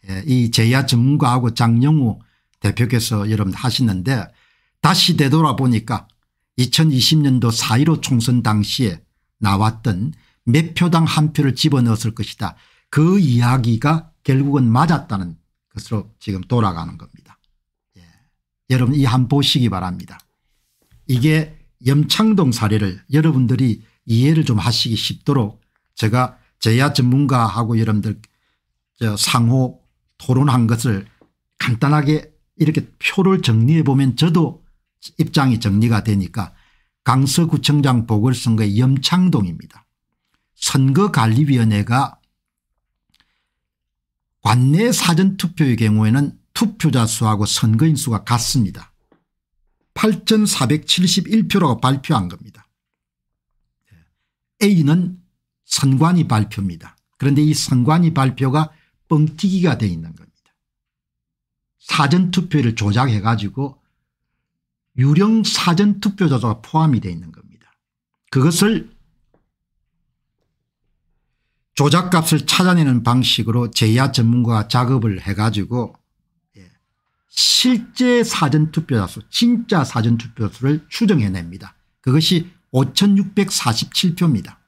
예, 이 제야 전문가하고 장영우 대표께서 여러분 하시는데 다시 되돌아보니까 2020년도 4.15 총선 당시에 나왔던 몇 표당 한 표를 집어넣었을 것이다. 그 이야기가 결국은 맞았다는 것으로 지금 돌아가는 겁니다. 예. 여러분 이 한 보시기 바랍니다. 이게 염창동 사례를 여러분들이 이해를 좀 하시기 쉽도록 제가 제야 전문가하고 여러분들 상호 토론한 것을 간단하게 이렇게 표를 정리해 보면 저도 입장이 정리가 되니까 강서구청장 보궐선거의 염창동입니다. 선거관리위원회가 관내 사전투표의 경우에는 투표자 수하고 선거인 수가 같습니다. 8,471표라고 발표한 겁니다. A는 선관위 발표입니다. 그런데 이 선관위 발표가 뻥튀기가 돼 있는 겁니다. 사전투표를 조작해 가지고 유령 사전투표조차가 포함이 돼 있는 겁니다. 그것을 조작값을 찾아내는 방식으로 제야 전문가가 작업을 해가지고 예, 실제 사전투표자수 진짜 사전투표수를 추정해냅니다. 그것이 5647표입니다.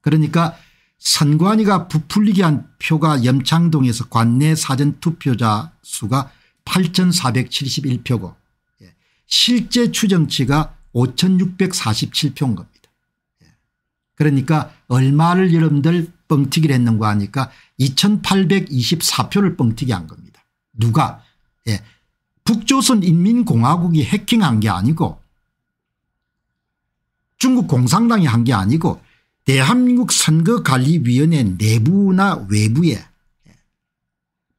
그러니까 선관위가 부풀리게 한 표가 염창동에서 관내 사전투표자 수가 8471표고 예, 실제 추정치가 5647표인 겁니다. 예, 그러니까 얼마를 여러분들 뻥튀기를 했는가 하니까 2824표를 뻥튀기한 겁니다. 누가 예. 북조선인민공화국이 해킹한 게 아니고 중국 공산당이 한 게 아니고 대한민국 선거관리위원회 내부나 외부에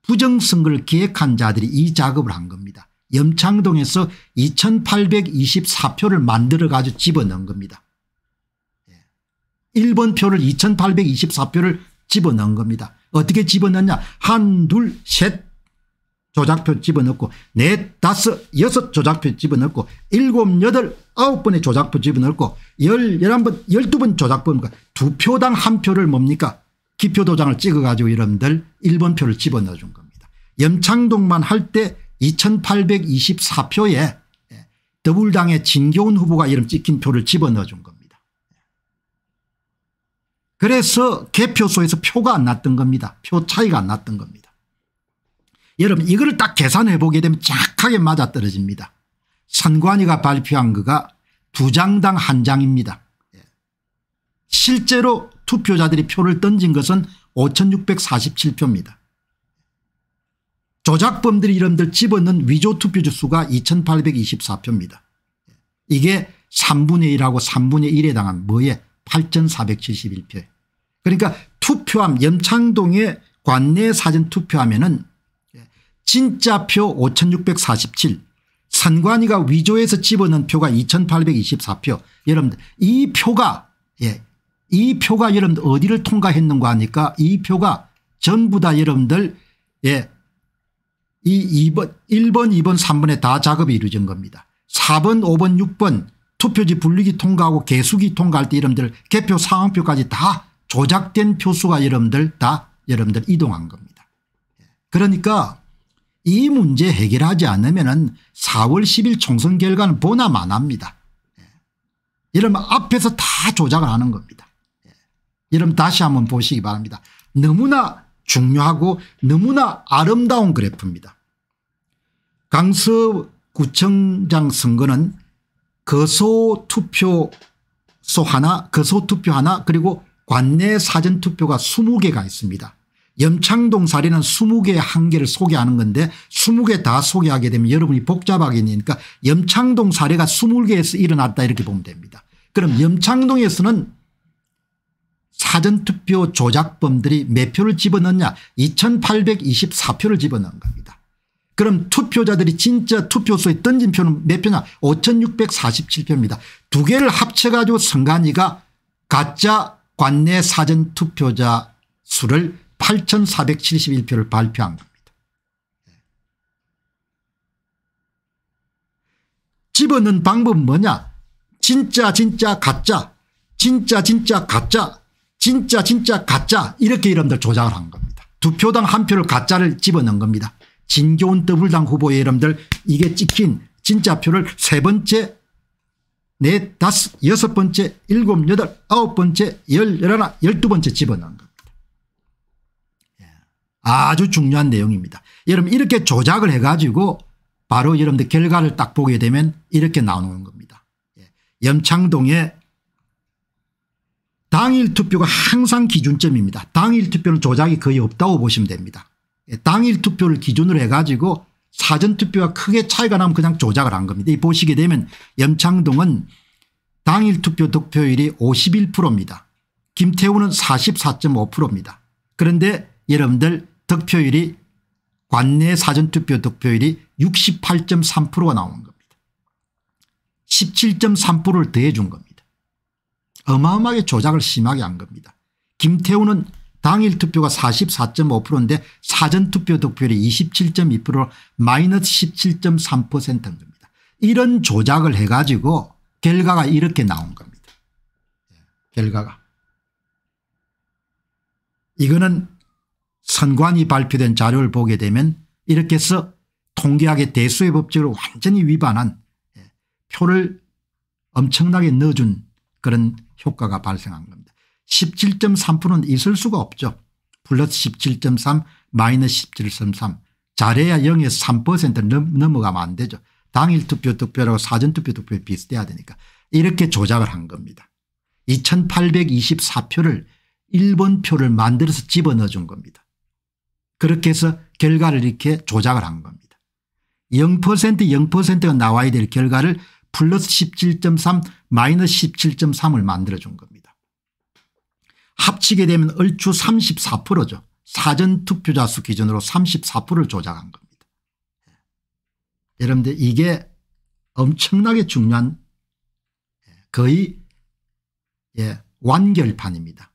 부정선거를 기획한 자들이 이 작업을 한 겁니다. 염창동에서 2824표를 만들어 가지고 집어넣은 겁니다. 1번 표를 2824표를 집어넣은 겁니다. 어떻게 집어넣냐 한둘셋 조작표 집어넣고 네 다섯 여섯 조작표 집어넣고 일곱 여덟 아홉 번의 조작표 집어넣고 열 열한 번 열두 번 조작표 두 표당 한 표를 뭡니까 기표 도장을 찍어가지고 여러분들 1번 표를 집어넣어 준 겁니다. 염창동만 할 때 2824표에 예, 더불당의 진교훈 후보가 이름 찍힌 표를 집어넣어 준 겁니다. 그래서 개표소에서 표가 안 났던 겁니다. 표 차이가 안 났던 겁니다. 여러분 이거를 딱 계산해 보게 되면 정확하게 맞아떨어집니다. 선관위가 발표한 거가 두 장당 한 장입니다. 예. 실제로 투표자들이 표를 던진 것은 5647표입니다. 조작범들이 이름들 집어넣은 위조 투표주 수가 2824표입니다. 예. 이게 3분의 1하고 3분의 1에 당한 뭐에 8471표에 그러니까 투표함 염창동의 관내 사전 투표하면 진짜표 5647선관위가 위조해서 집어넣은 표가 2824표 여러분들 이 표가 예, 이 표가 여러분들 어디를 통과했는가 하니까 이 표가 전부 다 여러분들 예, 이 2번 1번 2번 3번에 다 작업이 이루어진 겁니다. 4번 5번 6번 투표지 분리기 통과하고 개수기 통과할 때 여러분들 개표 상황표까지 다 조작된 표수가 여러분들 다 여러분들 이동한 겁니다. 그러니까 이 문제 해결하지 않으면 4월 10일 총선 결과는 보나마납니다 예. 이러면 앞에서 다 조작을 하는 겁니다. 예. 이러면 다시 한번 보시기 바랍니다. 너무나 중요하고 너무나 아름다운 그래프입니다. 강서구청장 선거는 거소투표 소 하나 거소투표 하나 그리고 관내 사전투표가 20개가 있습니다. 염창동 사례는 20개의 한계를 소개하는 건데 20개 다 소개하게 되면 여러분이 복잡하게 되니까 염창동 사례가 20개에서 일어났다 이렇게 보면 됩니다. 그럼 염창동에서는 사전투표 조작범들이 몇 표를 집어넣냐 2824표를 집어넣은 겁니다. 그럼 투표자들이 진짜 투표소에 던진 표는 몇 표냐 5647표입니다. 두 개를 합쳐가지고 선관위가 가짜 관내 사전투표자 수를 8,471표를 발표한 겁니다. 집어넣는 방법은 뭐냐 진짜 진짜 가짜 진짜 진짜 가짜 진짜 진짜 가짜 이렇게 여러분들 조작을 한 겁니다. 두 표당 한 표를 가짜를 집어넣은 겁니다. 진교훈 더블당 후보의 여러분들 이게 찍힌 진짜 표를 세 번째 네 다섯 여섯 번째 일곱 여덟 아홉 번째 열 열하나 열두 번째 집어넣은 아주 중요한 내용입니다. 여러분 이렇게 조작을 해가지고 바로 여러분들 결과를 딱 보게 되면 이렇게 나오는 겁니다. 예. 염창동의 당일 투표가 항상 기준점입니다. 당일 투표는 조작이 거의 없다고 보시면 됩니다. 예. 당일 투표를 기준으로 해가지고 사전투표가 크게 차이가 나면 그냥 조작을 한 겁니다. 보시게 되면 염창동은 당일 투표 득표율이 51%입니다. 김태우는 44.5%입니다. 그런데 여러분들 득표율이 관내 사전투표 득표율이 68.3%가 나온 겁니다. 17.3%를 더해 준 겁니다. 어마어마하게 조작을 심하게 한 겁니다. 김태우는 당일 투표가 44.5%인데 사전투표 득표율이 27.2%로 마이너스 17.3%인 겁니다. 이런 조작을 해가지고 결과가 이렇게 나온 겁니다. 예, 결과가. 이거는 선관위 발표된 자료를 보게 되면 이렇게 해서 통계학의 대수의 법칙을 완전히 위반한 예, 표를 엄청나게 넣어준 그런 효과가 발생한 겁니다. 17.3%는 있을 수가 없죠. 플러스 17.3 마이너스 17.3 잘해야 0에3% 넘, 넘어가면 안 되죠. 당일 투표 투표라고 사전 투표 투표에 비슷해야 되니까 이렇게 조작을 한 겁니다. 2824표를 일본 표를 만들어서 집어넣어 준 겁니다. 그렇게 해서 결과를 이렇게 조작을 한 겁니다. 0% 0%가 나와야 될 결과를 플러스 17.3 마이너스 17.3을 만들어준 겁니다. 합치게 되면 얼추 34%죠. 사전투표자 수 기준으로 34%를 조작한 겁니다. 예. 여러분들 이게 엄청나게 중요한 예, 거의 예, 완결판입니다.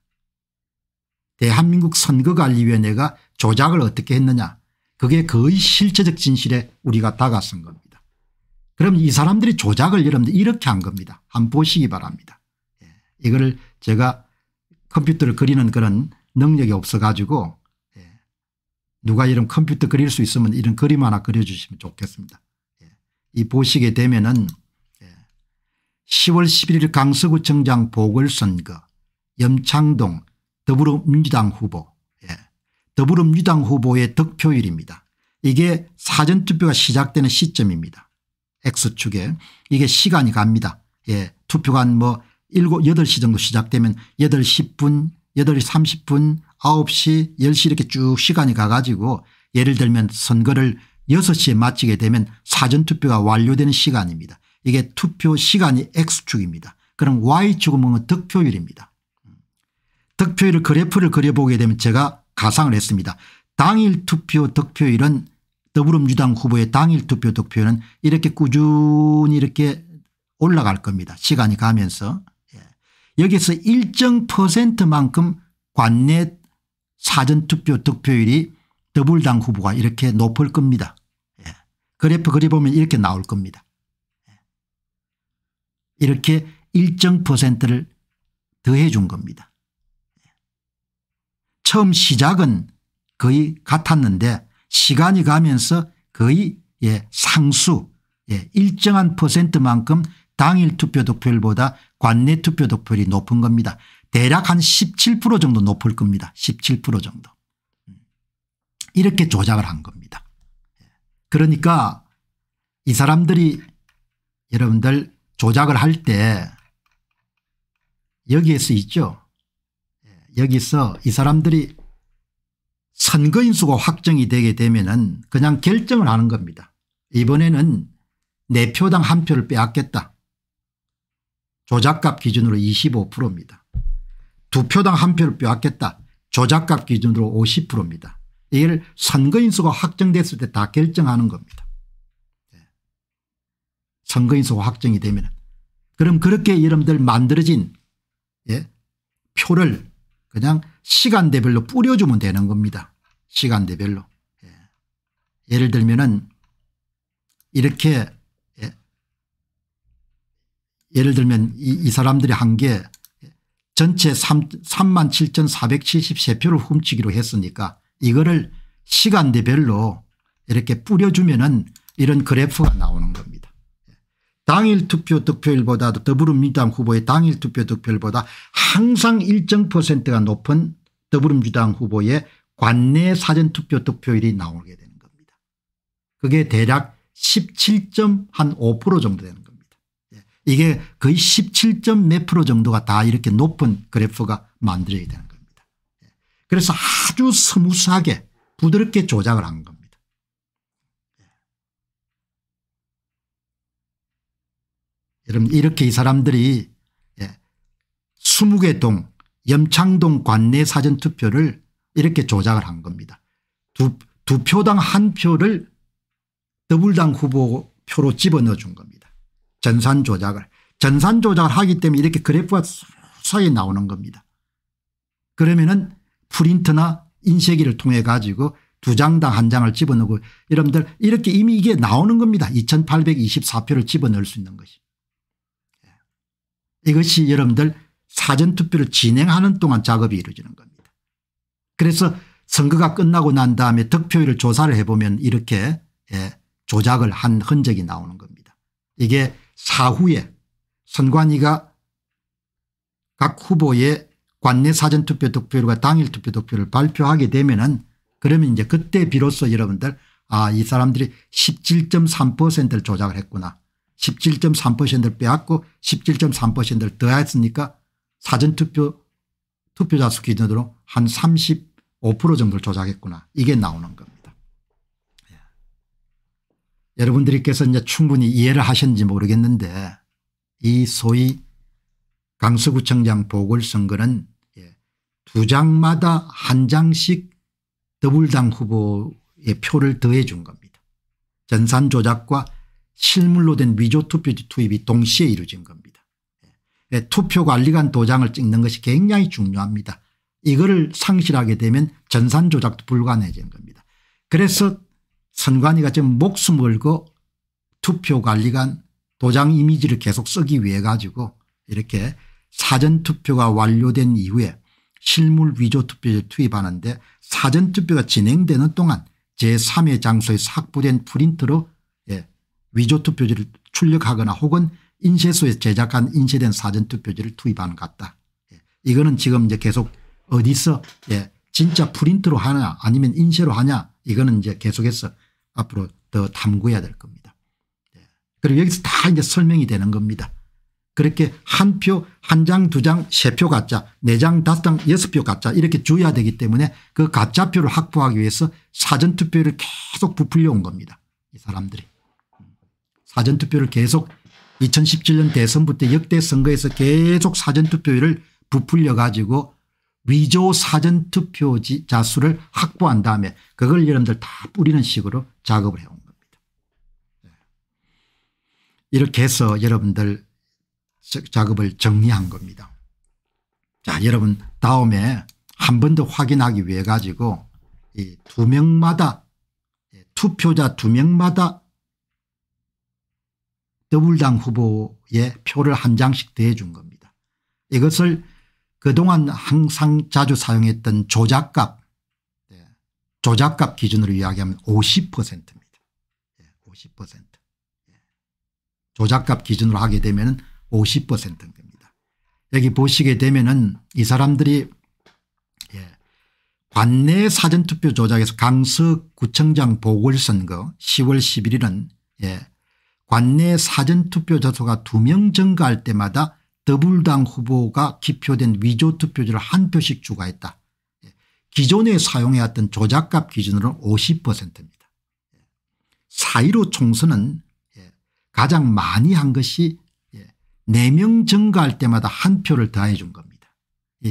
대한민국 선거관리위원회가 조작을 어떻게 했느냐 그게 거의 실체적 진실에 우리가 다가선 겁니다. 그럼 이 사람들이 조작을 여러분들 이렇게 한 겁니다. 한번 보시기 바랍니다. 예. 이거를 제가 컴퓨터를 그리는 그런 능력이 없어 가지고 예. 누가 이런 컴퓨터 그릴 수 있으면 이런 그림 하나 그려주시면 좋겠습니다. 예. 이 보시게 되면은 10월 예, 11일 강서구청장 보궐선거 염창동 더불어민주당 후보 더불어민주당 후보의 득표율입니다. 이게 사전투표가 시작되는 시점입니다. X축에 이게 시간이 갑니다. 예, 투표가 한뭐 7, 8시 정도 시작되면 8시 10분, 8시 30분, 9시, 10시 이렇게 쭉 시간이 가가지고 예를 들면 선거를 6시에 마치게 되면 사전투표가 완료되는 시간입니다. 이게 투표 시간이 X축입니다. 그럼 Y축은 뭐면 득표율입니다. 득표율 그래프를 그려보게 되면 제가 가상을 했습니다. 당일 투표 득표율은 더불어민주당 후보의 당일 투표 득표율은 이렇게 꾸준히 이렇게 올라갈 겁니다. 시간이 가면서. 예. 여기서 일정 퍼센트만큼 관내 사전투표 득표율이 더불당 후보가 이렇게 높을 겁니다. 예. 그래프 그려보면 이렇게 나올 겁니다. 예. 이렇게 일정 퍼센트를 더해 준 겁니다. 처음 시작은 거의 같았는데 시간이 가면서 거의 예, 상수 예, 일정한 퍼센트만큼 당일 투표 득표율보다 관내 투표 득표율이 높은 겁니다. 대략 한 17% 정도 높을 겁니다. 17% 정도. 이렇게 조작을 한 겁니다. 그러니까 이 사람들이 여러분들 조작을 할 때 여기에서 있죠. 여기서 이 사람들이 선거인수가 확정이 되게 되면 은 그냥 결정을 하는 겁니다. 이번에는 내 네 표당 한 표를 빼앗겠다. 조작값 기준으로 25%입니다. 두 표당 한 표를 빼앗겠다. 조작값 기준으로 50%입니다. 이걸 선거인수가 확정됐을 때 다 결정하는 겁니다. 예. 선거인수가 확정이 되면 그럼 그렇게 여러분들 만들어진 예? 표를 그냥 시간대별로 뿌려주면 되는 겁니다. 시간대별로. 예. 를 들면은 이렇게 예. 를 들면 이, 이 사람들이 한 게 전체 3, 7,473표를 훔치기로 했으니까 이거를 시간대별로 이렇게 뿌려주면은 이런 그래프가 나오는 겁니다. 당일 투표 득표율보다 더불어민주당 후보의 당일 투표 득표율보다 항상 일정 퍼센트가 높은 더불어민주당 후보의 관내 사전투표 득표율이 나오게 되는 겁니다. 그게 대략 17.5% 정도 되는 겁니다. 예. 이게 거의 17. 몇 프로 정도가 다 이렇게 높은 그래프가 만들어야 되는 겁니다. 예. 그래서 아주 스무스하게 부드럽게 조작을 한 겁니다. 여러분 이렇게 이 사람들이 20개 예, 동 염창동 관내 사전투표를 이렇게 조작을 한 겁니다. 두, 두 표당 한 표를 더불당 후보 표로 집어넣어 준 겁니다. 전산 조작을. 전산 조작을 하기 때문에 이렇게 그래프가 수하게 나오는 겁니다. 그러면은 프린트나 인쇄기를 통해 가지고 두 장당 한 장을 집어넣고 여러분들 이렇게 이미 이게 나오는 겁니다. 2824표를 집어넣을 수 있는 것이. 이것이 여러분들 사전투표를 진행하는 동안 작업이 이루어지는 겁니다. 그래서 선거가 끝나고 난 다음에 득표율을 조사를 해보면 이렇게 예, 조작을 한 흔적이 나오는 겁니다. 이게 사후에 선관위가 각 후보의 관내 사전투표 득표율과 당일 투표 득표를 발표하게 되면은 그러면 이제 그때 비로소 여러분들 아이 사람들이 17.3%를 조작을 했구나 17.3%를 빼앗고 17.3%를 더했으니까 사전투표 투표자 수 기준으로 한 35% 정도를 조작했구나 이게 나오는 겁니다. 예. 여러분들께서 이제 충분히 이해를 하셨는지 모르겠는데 이 소위 강서구청장 보궐선거는 예. 두 장마다 한 장씩 더불당 후보의 표를 더해 준 겁니다. 전산 조작과 실물로 된 위조 투표지 투입이 동시에 이루어진 겁니다. 예. 투표관리관 도장을 찍는 것이 굉장히 중요합니다. 이거를 상실하게 되면 전산 조작도 불가능해진 겁니다. 그래서 선관위가 지금 목숨 걸고 투표관리관 도장 이미지를 계속 쓰기 위해 가지고 이렇게 사전투표가 완료된 이후에 실물 위조 투표를 투입하는데 사전투표가 진행되는 동안 제3의 장소에 삭부된 프린트로 위조투표지를 출력하거나 혹은 인쇄소에 제작한 인쇄된 사전투표지를 투입하는 것 같다. 예. 이거는 지금 이제 계속 어디서 예. 진짜 프린트로 하냐 아니면 인쇄로 하냐 이거는 이제 계속해서 앞으로 더 탐구해야 될 겁니다. 예. 그리고 여기서 다 이제 설명이 되는 겁니다. 그렇게 한 표, 한 장, 두 장, 세 표 가짜, 네 장, 다섯 장, 여섯 표 가짜 이렇게 줘야 되기 때문에 그 가짜표를 확보하기 위해서 사전투표를 계속 부풀려 온 겁니다. 이 사람들이. 사전투표를 계속 2017년 대선부터 역대 선거에서 계속 사전투표율을 부풀려 가지고 위조 사전투표지 자수를 확보한 다음에 그걸 여러분들 다 뿌리는 식으로 작업을 해온 겁니다. 네. 이렇게 해서 여러분들 작업을 정리한 겁니다. 자 여러분 다음에 한 번 더 확인하기 위해 가지고 이 두 명마다 예, 투표자 두 명마다 더불당 후보의 표를 한 장씩 대준 겁니다. 이것을 그동안 항상 자주 사용했던 조작값 예, 조작값 기준으로 이야기하면 50%입니다. 50% 예, 예, 조작값 기준으로 하게 되면 50%입니다. 여기 보시게 되면 이 사람들이 관내 사전투표 조작에서 강서구청장 보궐선거 10월 11일은 예, 관내 사전투표 자소가 2명 증가할 때마다 더불당 후보가 기표된 위조투표지를 한 표씩 추가했다. 예. 기존에 사용해왔던 조작값 기준으로는 50%입니다. 4.15 예. 총선은 예, 가장 많이 한 것이 4명 증가할 때마다 한 표를 더해 준 겁니다.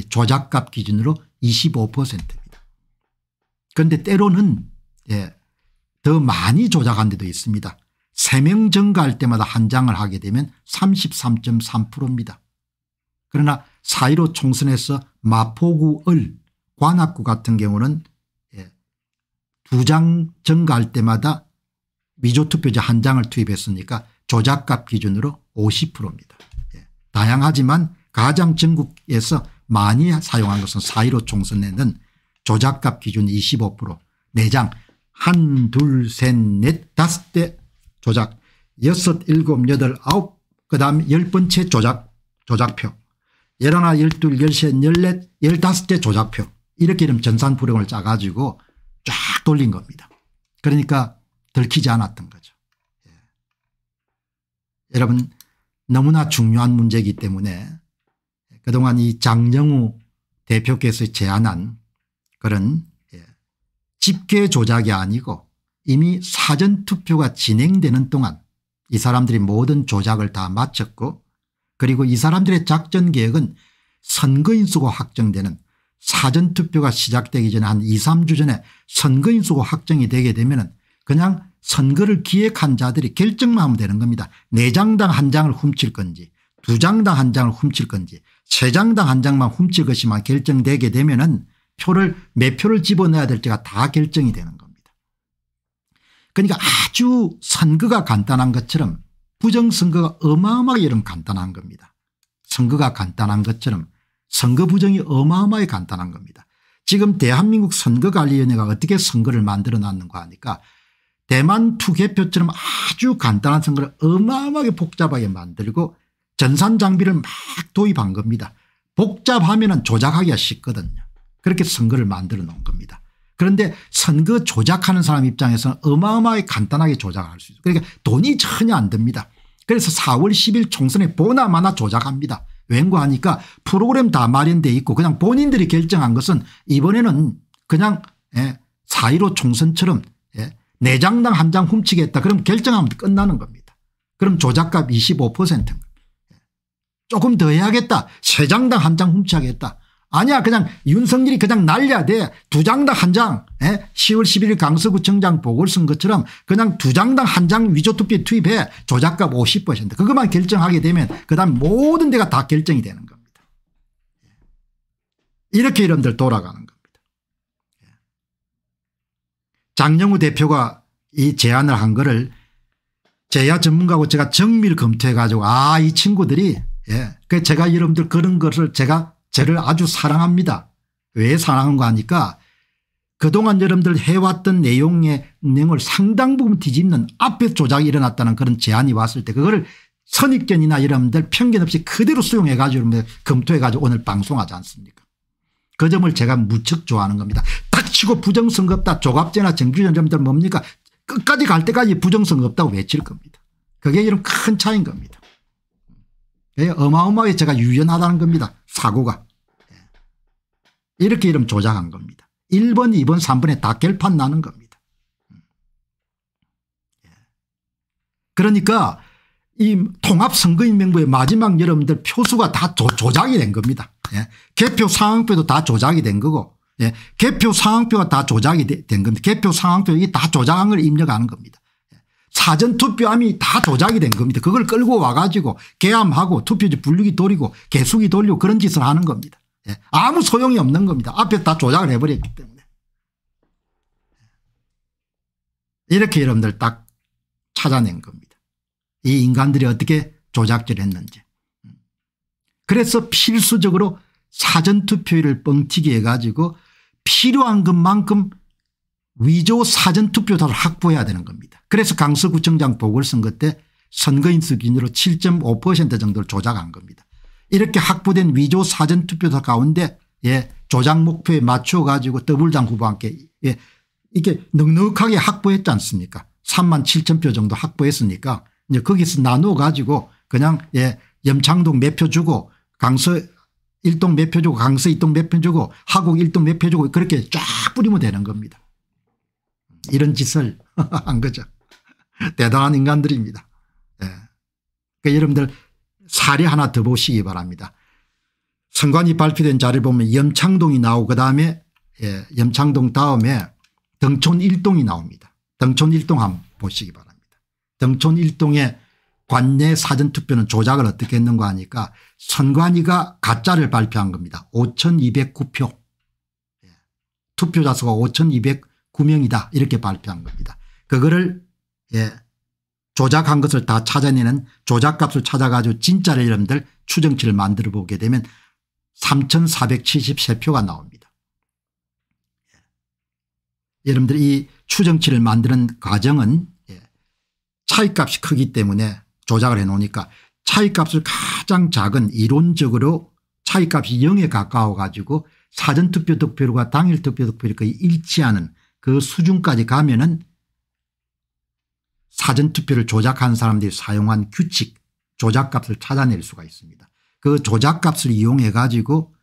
조작값 기준으로 25%입니다. 그런데 때로는 더 많이 조작한 데도 있습니다. 3명 증가할 때마다 한 장을 하게 되면 33.3%입니다. 그러나 4.15 총선에서 마포구, 을, 관악구 같은 경우는 예, 두장 증가할 때마다 미조투표자 한 장을 투입했으니까 조작값 기준으로 50%입니다. 예, 다양하지만 가장 전국에서 많이 사용한 것은 4.15 총선에는 조작값 기준 25% 내장 한, 둘, 셋, 넷, 다대 조작 6, 7, 8, 9, 그 다음 10번째 조작, 조작표 11, 12, 13, 14, 15째 조작표 이렇게 이 전산불용을 짜가지고 쫙 돌린 겁니다. 그러니까 들키지 않았던 거죠. 예. 여러분 너무나 중요한 문제이기 때문에 그동안 이 장영우 대표께서 제안한 그런 예. 집계 조작이 아니고 이미 사전투표가 진행되는 동안 이 사람들이 모든 조작을 다 마쳤고 그리고 이 사람들의 작전계획은 선거인수고 확정되는 사전투표가 시작되기 전에 한 2, 3주 전에 선거인수고 확정이 되게 되면 그냥 선거를 기획한 자들이 결정만 하면 되는 겁니다. 4 장당 한 장을 훔칠 건지 2 장당 한 장을 훔칠 건지 3 장당 한 장만 훔칠 것이만 결정되게 되면 은 표를 몇 표를 집어넣어야 될지가 다 결정이 되는 그러니까 아주 선거가 간단한 것처럼 부정선거가 어마어마하게 이런 간단한 겁니다. 선거가 간단한 것처럼 선거 부정이 어마어마하게 간단한 겁니다. 지금 대한민국 선거관리위원회가 어떻게 선거를 만들어 놨는가 하니까 대만 투개표처럼 아주 간단한 선거를 어마어마하게 복잡하게 만들고 전산 장비를 막 도입한 겁니다. 복잡하면 조작하기가 쉽거든요. 그렇게 선거를 만들어 놓은 겁니다. 그런데 선거 조작하는 사람 입장에서는 어마어마하게 간단하게 조작할 수 있어요. 그러니까 돈이 전혀 안됩니다 그래서 4월 10일 총선에 보나마나 조작합니다. 웬고하니까 프로그램 다 마련돼 있고 그냥 본인들이 결정한 것은 이번에는 그냥 4.15 예, 총선처럼 예, 4장당 한 장 훔치겠다. 그럼 결정하면 끝나는 겁니다. 그럼 조작값 2 5 예. 조금 더 해야겠다. 3장당 한 장 훔치겠다. 아니야 그냥 윤석열이 그냥 날려야 돼. 두 장당 한 장. 에? 10월 11일 강서구청장 보궐선 것처럼 그냥 두 장당 한 장 위조투표 투입해 조작값 50% 그것만 결정하게 되면 그다음 모든 데가 다 결정이 되는 겁니다. 예. 이렇게 이름들 돌아가는 겁니다. 예. 장영우 대표가 이 제안을 한 거를 제야 전문가고 제가 정밀 검토해 가지고 아이 친구들이 예. 그 제가 여러분들 그런 것을 제가 저를 아주 사랑합니다. 왜 사랑한가 하니까 그동안 여러분들 해왔던 내용의 내용을 상당 부분 뒤집는 앞에 조작이 일어났다는 그런 제안이 왔을 때 그거를 선입견이나 여러분들 편견 없이 그대로 수용해 가지고 검토해 가지고 오늘 방송하지 않습니까 그 점을 제가 무척 좋아하는 겁니다. 닥치고 부정선거 없다 조갑제나 정규전 점들 뭡니까 끝까지 갈 때까지 부정선거 없다고 외칠 겁니다. 그게 이런 큰 차이인 겁니다. 예, 어마어마하게 제가 유연하다는 겁니다. 사고가. 이렇게 이름 조작한 겁니다. 1번 2번 3번에 다 결판 나는 겁니다. 음. 예. 그러니까 이 통합선거인명부의 마지막 여러분들 표수가 다 조, 작이된 겁니다. 예. 개표 상황표도 다 조작이 된 거고 예. 개표 상황표가 다 조작이 되, 된 겁니다. 개표 상황표 이게 다 조작한 걸 입력하는 겁니다. 예. 사전투표함이 다 조작이 된 겁니다. 그걸 끌고 와가지고 개함하고 투표지 분류기 돌리고 개수기 돌리고 그런 짓을 하는 겁니다. 예, 아무 소용이 없는 겁니다. 앞에 다 조작을 해버렸기 때문에. 예. 이렇게 여러분들 딱 찾아낸 겁니다. 이 인간들이 어떻게 조작질 했는지. 그래서 필수적으로 사전투표율을 뻥튀기 해가지고 필요한 것만큼 위조 사전투표자를 확보해야 되는 겁니다. 그래서 강서구청장 보궐선거 때 선거인수 기준으로 7.5% 정도를 조작한 겁니다. 이렇게 확보된 위조 사전투표사 가운데 예, 조작 목표에 맞춰 가지고 더블당 후보와 함께 예, 이렇게 넉넉하게 확보했지 않습니까 3만 7천 표 정도 확보했으니까 이제 거기서 나누어 가지고 그냥 예, 염창동 몇 표 주고 강서 1동 몇 표 주고 강서 2동 몇 표 주고 하곡 1동 몇 표 주고 그렇게 쫙 뿌리면 되는 겁니다. 이런 짓을 한 거죠. 대단한 인간들입니다. 예. 그러니까 여러분들 사례 하나 더 보시기 바랍니다. 선관위 발표된 자료를 보면 염창동이 나오고 그다음에 예, 염창동 다음에 등촌 1동이 나옵니다. 등촌 1동 한번 보시기 바랍니다. 등촌 1동의 관내 사전투표는 조작을 어떻게 했는가 하니까 선관위가 가짜를 발표한 겁니다. 5209표 예. 투표자 수가 5209명이다 이렇게 발표한 겁니다. 그거를 예, 조작한 것을 다 찾아내는 조작값을 찾아가지고 진짜를 여러분들 추정치를 만들어 보게 되면 3473표가 나옵니다. 예. 여러분들 이 추정치를 만드는 과정은 예, 차이값이 크기 때문에 조작을 해놓으니까 차이값을 가장 작은 이론적으로 차이값이 0에 가까워 가지고 사전투표 득표율과 당일 투표 득표율이 거의 일치하는 그 수준까지 가면은 사전투표를 조작한 사람들이 사용한 규칙 조작값을 찾아낼 수가 있습니다. 그 조작값을 이용해 가지고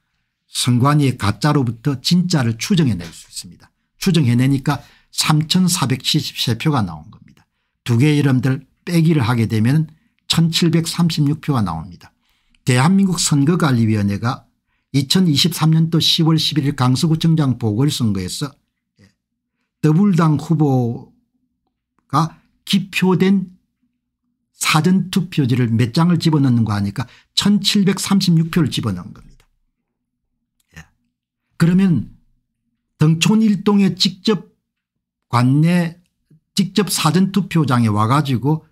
선관위의 가짜로부터 진짜를 추정해낼 수 있습니다. 추정해내니까 3473표가 나온 겁니다. 두 개의 이름들 빼기를 하게 되면 1736표가 나옵니다. 대한민국 선거관리위원회가 2023년도 10월 11일 강서구청장 보궐선거에서 예, 더불당 후보가 기표된 사전투표지를 몇 장을 집어넣는 거 하니까 1736표를 집어넣은 겁니다. 예. 그러면 등촌일동에 직접 관내 직접 사전투표장에 와가지고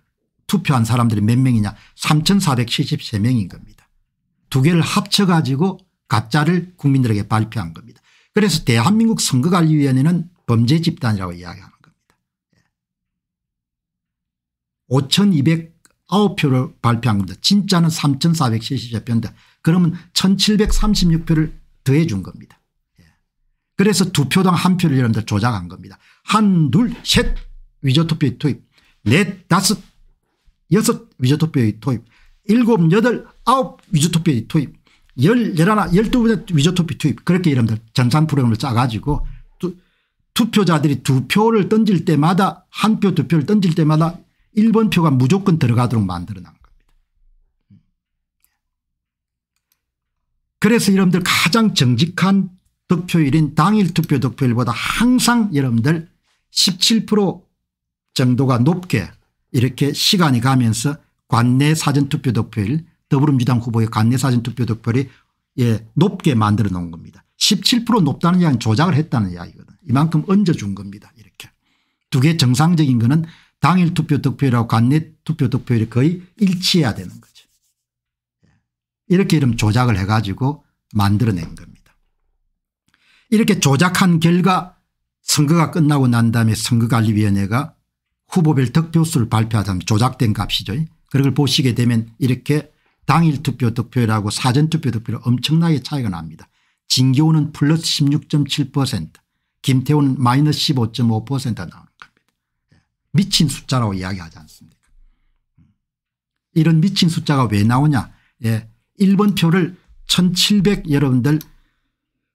투표한 사람들이 몇 명이냐 3473명인 겁니다. 두 개를 합쳐가지고 가짜를 국민들에게 발표한 겁니다. 그래서 대한민국 선거관리위원회는 범죄 집단이라고 이야기합니다. 5,209표를 발표한 겁니다. 진짜는 3,477표인데 그러면 1,736표를 더해 준 겁니다. 예. 그래서 두 표당 한 표를 여러분들 조작한 겁니다. 한, 둘, 셋 위조투표 투입 넷, 다섯, 여섯 위조투표의 투입 일곱, 여덟, 아홉 위조투표의 투입 열, 열하나, 열두 번째 위조투표 투입 그렇게 여러분들 전산 프로그램을 짜가지고 투표자들이 두 표를 던질 때마다 한 표 두 표를 던질 때마다 1번 표가 무조건 들어가도록 만들어 놓은 겁니다. 그래서 여러분들 가장 정직한 득표율인 당일 투표 득표율보다 항상 여러분들 17% 정도가 높게 이렇게 시간이 가면서 관내 사전투표 득표율 더불어민주당 후보의 관내 사전투표 득표율이 예, 높게 만들어 놓은 겁니다. 17% 높다는 이야기는 조작을 했다는 이야기거든요. 이만큼 얹어준 겁니다. 이렇게. 두 개 정상적인 거는 당일 투표 득표율하고 간내 투표 득표율이 거의 일치해야 되는 거죠. 예. 이렇게 이름 조작을 해가지고 만들어낸 겁니다. 이렇게 조작한 결과 선거가 끝나고 난 다음에 선거관리위원회가 후보별 득표수를 발표하자면 조작된 값이죠. 그걸 보시게 되면 이렇게 당일 투표 득표율하고 사전 투표 득표율 엄청나게 차이가 납니다. 진교훈은 플러스 16.7% 김태훈은 마이너스 15.5%가 나옵니다. 미친 숫자라고 이야기하지 않습니까 이런 미친 숫자가 왜 나오냐 예, 1번 표를 1700 여러분들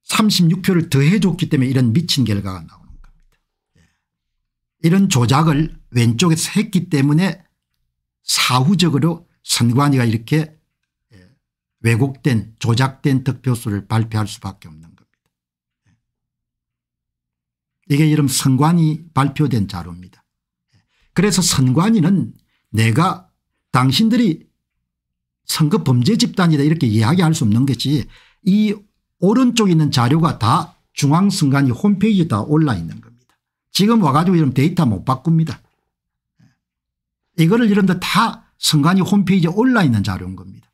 36표를 더해줬기 때문에 이런 미친 결과가 나오는 겁니다. 예. 이런 조작을 왼쪽에서 했기 때문에 사후적으로 선관위가 이렇게 예. 왜곡된 조작된 득표수를 발표할 수밖에 없는 겁니다. 예. 이게 이름 선관위 발표된 자료입니다. 그래서 선관위는 내가 당신들이 선거 범죄 집단이다 이렇게 이야기할 수 없는 것이 이 오른쪽에 있는 자료가 다 중앙선관위 홈페이지에 다 올라 있는 겁니다. 지금 와가지고 이런 데이터 못 바꿉니다. 이거를 이런데 다 선관위 홈페이지에 올라 있는 자료인 겁니다.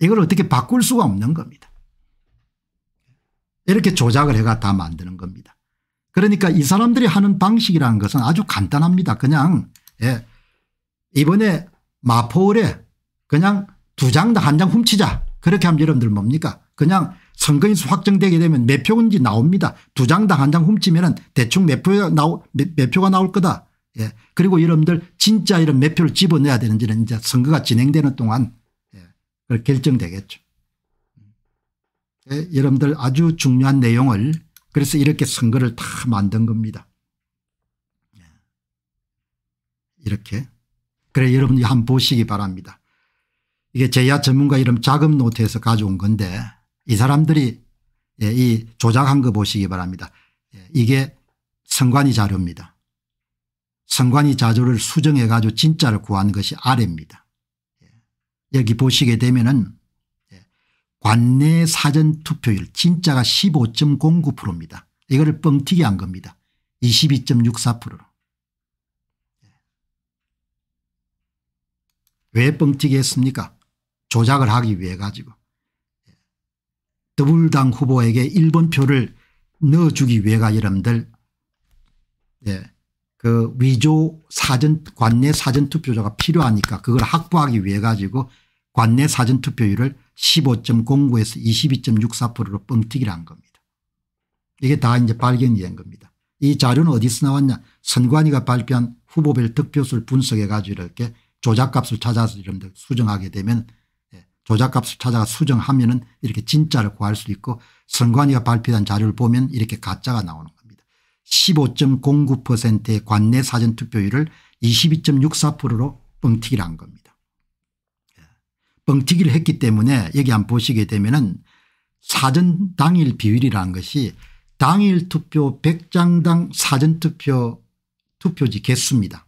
이걸 어떻게 바꿀 수가 없는 겁니다. 이렇게 조작을 해가 다 만드는 겁니다. 그러니까 이 사람들이 하는 방식이라는 것은 아주 간단합니다. 그냥 예. 이번에 마포울에 그냥 두장다한장 훔치자 그렇게 하면 여러분들 뭡니까 그냥 선거인수 확정되게 되면 몇 표인지 나옵니다. 두장당한 장 훔치면 대충 몇 표가, 나오, 몇, 몇 표가 나올 거다. 예. 그리고 여러분들 진짜 이런 몇 표를 집어넣어야 되는지는 이제 선거가 진행되는 동안 예. 결정되겠죠. 예. 여러분들 아주 중요한 내용을 그래서 이렇게 선거를 다 만든 겁니다. 이렇게. 그래 여러분 한번 보시기 바랍니다. 이게 제야 전문가 이름 자금 노트에서 가져온 건데 이 사람들이 예, 이 조작한 거 보시기 바랍니다. 예, 이게 선관위 자료입니다. 선관위 자료를 수정해 가지고 진짜를 구한 것이 아래입니다. 예. 여기 보시게 되면은 관내 사전 투표율 진짜가 15.09%입니다. 이거를 뻥튀기 한 겁니다. 22.64%로. 왜 뻥튀기 했습니까? 조작을 하기 위해 가지고. 더불당 후보에게 1번 표를 넣어주기 위해가 여러분들 예, 그 위조 사전 관내 사전투표자가 필요하니까 그걸 확보하기 위해 가지고 관내 사전투표율을 15.09에서 22.64%로 뻥튀기를 한 겁니다. 이게 다 이제 발견이 된 겁니다. 이 자료는 어디서 나왔냐 선관위가 발표한 후보별 득표수를 분석해 가지고 이렇게 조작값을 찾아서 이런 데 수정하게 되면 예, 조작값을 찾아가 수정하면 은 이렇게 진짜를 구할 수 있고 선관위가 발표한 자료를 보면 이렇게 가짜가 나오는 겁니다. 15.09%의 관내 사전투표율을 22.64%로 뻥튀기를 한 겁니다. 뻥튀기를 했기 때문에 여기 안 보시게 되면은 사전 당일 비율이라는 것이 당일 투표 100장당 사전투표 투표지 개수입니다.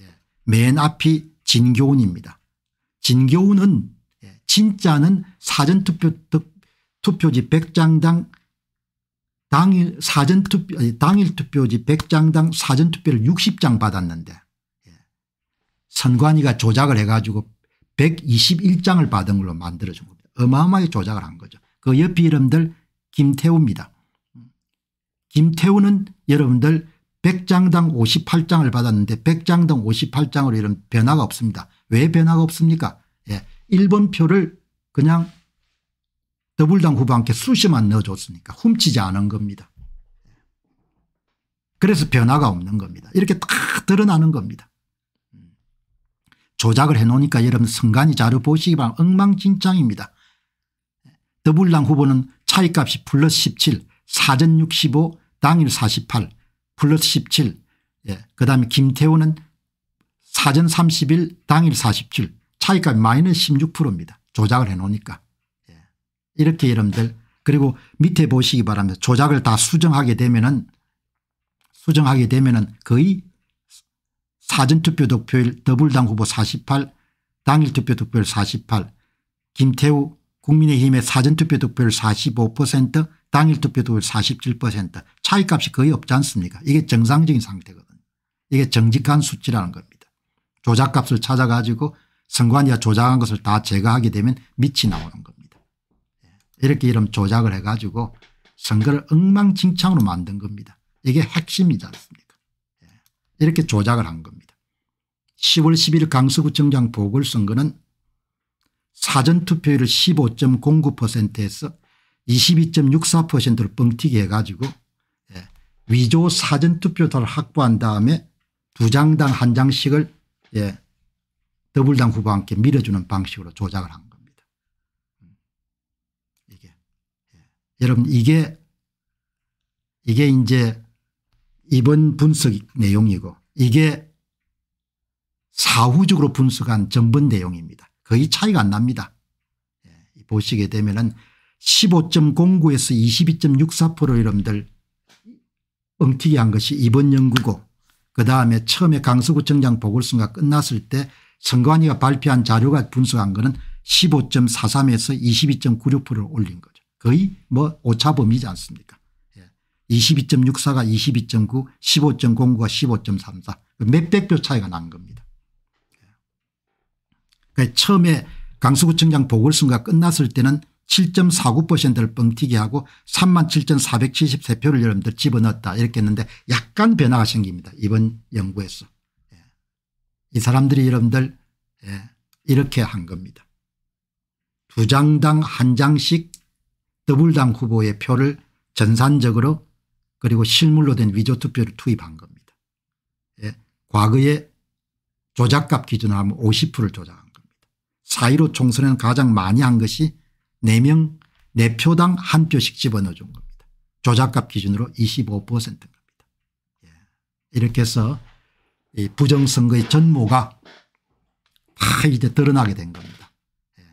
예. 맨 앞이 진교훈입니다. 진교훈은 예, 진짜는 사전투표 투표지 100장당 당일 사전투표 당일 투표지 100장당 사전투표를 60장 받았는데 예, 선관위가 조작을 해가지고 121장을 받은 걸로 만들어준 겁니다. 어마어마하게 조작을 한 거죠. 그 옆 이름들 김태우입니다. 김태우는 여러분들 100장당 58장을 받았는데 100장당 58장으로 이런 변화가 없습니다. 왜 변화가 없습니까? 예. 1번 표를 그냥 더불당 후보한테 수시만 넣어줬으니까 훔치지 않은 겁니다. 그래서 변화가 없는 겁니다. 이렇게 딱 드러나는 겁니다. 조작을 해놓으니까 여러분 성간이 자료 보시기 바랍니다. 엉망진창입니다. 더불당 후보는 차이값이 플러스 17 사전 65 당일 48 플러스 17 예. 그다음에 김태호는 사전 31 당일 47 차이값이 마이너스 16%입니다. 조작을 해놓으니까. 예. 이렇게 여러분들 그리고 밑에 보시기 바랍니다. 조작을 다 수정하게 되면은 수정하게 되면은 거의 사전투표 득표율 더불당 후보 48 당일투표 득표율 48 김태우 국민의힘의 사전투표 득표율 45% 당일투표 득표율 47% 차이값이 거의 없지 않습니까 이게 정상적인 상태거든요. 이게 정직한 수치라는 겁니다. 조작값을 찾아가지고 선관위가 조작한 것을 다 제거하게 되면 밑이 나오는 겁니다. 예. 이렇게 이런 조작을 해가지고 선거를 엉망진창으로 만든 겁니다. 이게 핵심이지 않습니까 이렇게 조작을 한 겁니다. 10월 10일 강서구청장 보궐선거는 사전투표율을 15.09%에서 22.64%를 뻥튀기 해가지고 예, 위조 사전투표도를 확보한 다음에 두 장당 한 장씩을 예, 더블당 후보와 함께 밀어주는 방식으로 조작을 한 겁니다. 이게 예. 여러분 이게 이게 이제 이번 분석 내용이고 이게 사후적으로 분석한 전번 내용입니다. 거의 차이가 안 납니다. 예, 보시게 되면 은 15.09에서 22.64% 여러분들 엉튀기 한 것이 이번 연구고 그다음에 처음에 강서구청장 보궐선거가 끝났을 때 선관위가 발표한 자료가 분석한 거는 15.43에서 22.96%를 올린 거죠. 거의 뭐 오차범위지 않습니까 22.64가 22.9 15.09가 15.34 몇백 표 차이가 난 겁니다. 그러니까 처음에 강서구청장 보궐선거가 끝났을 때는 7.49%를 뻥튀기 하고 37,473표를 여러분들 집어넣었다 이렇게 했는데 약간 변화가 생깁니다. 이번 연구에서. 예. 이 사람들이 여러분들 예. 이렇게 한 겁니다. 두 장당 한 장씩 더블당 후보의 표를 전산적으로 그리고 실물로 된 위조 투표를 투입한 겁니다. 예. 과거에 조작값 기준으로 하면 50%를 조작한 겁니다. 4.15 총선에는 가장 많이 한 것이 4명 4표당 한 표씩 집어넣어 준 겁니다. 조작값 기준으로 25%인 겁니다. 예. 이렇게 해서 이 부정선거의 전모가 다 이제 드러나게 된 겁니다. 예.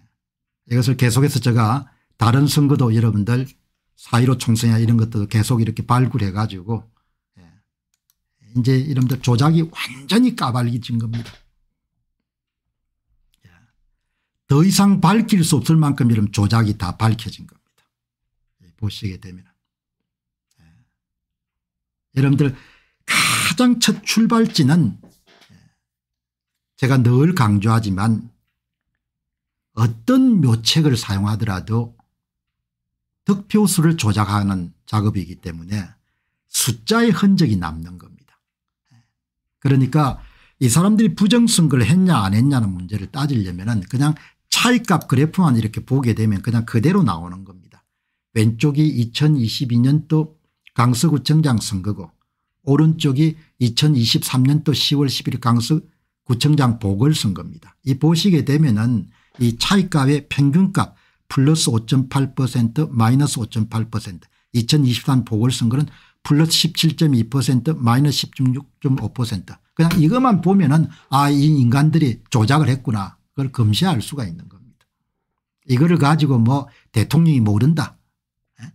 이것을 계속해서 제가 다른 선거도 여러분들 4.15 총선이나 이런 것도 계속 이렇게 발굴해 가지고 예. 이제 이름들 조작이 완전히 까발리진 겁니다. 예. 더 이상 밝힐 수 없을 만큼 이런 조작이 다 밝혀진 겁니다. 예, 보시게 되면. 여러분들 가장 첫 출발지는 제가 늘 강조하지만 어떤 묘책을 사용하더라도 득표수를 조작하는 작업이기 때문에 숫자의 흔적이 남는 겁니다. 그러니까 이 사람들이 부정선거를 했냐 안 했냐는 문제를 따지려면 그냥 차이값 그래프만 이렇게 보게 되면 그냥 그대로 나오는 겁니다. 왼쪽이 2022년도 강서구청장 선거고 오른쪽이 2023년도 10월 11일 강서구청장 보궐선거입니다. 이 보시게 되면 은이 차이값의 평균값 플러스 5.8% 마이너스 5.8% 2023 보궐선거는 플러스 17.2% 마이너스 16.5% 그냥 이것만 보면 은아 이 인간들이 조작을 했구나 그걸 검시할 수가 있는 겁니다. 이거를 가지고 뭐 대통령이 모른다. 예?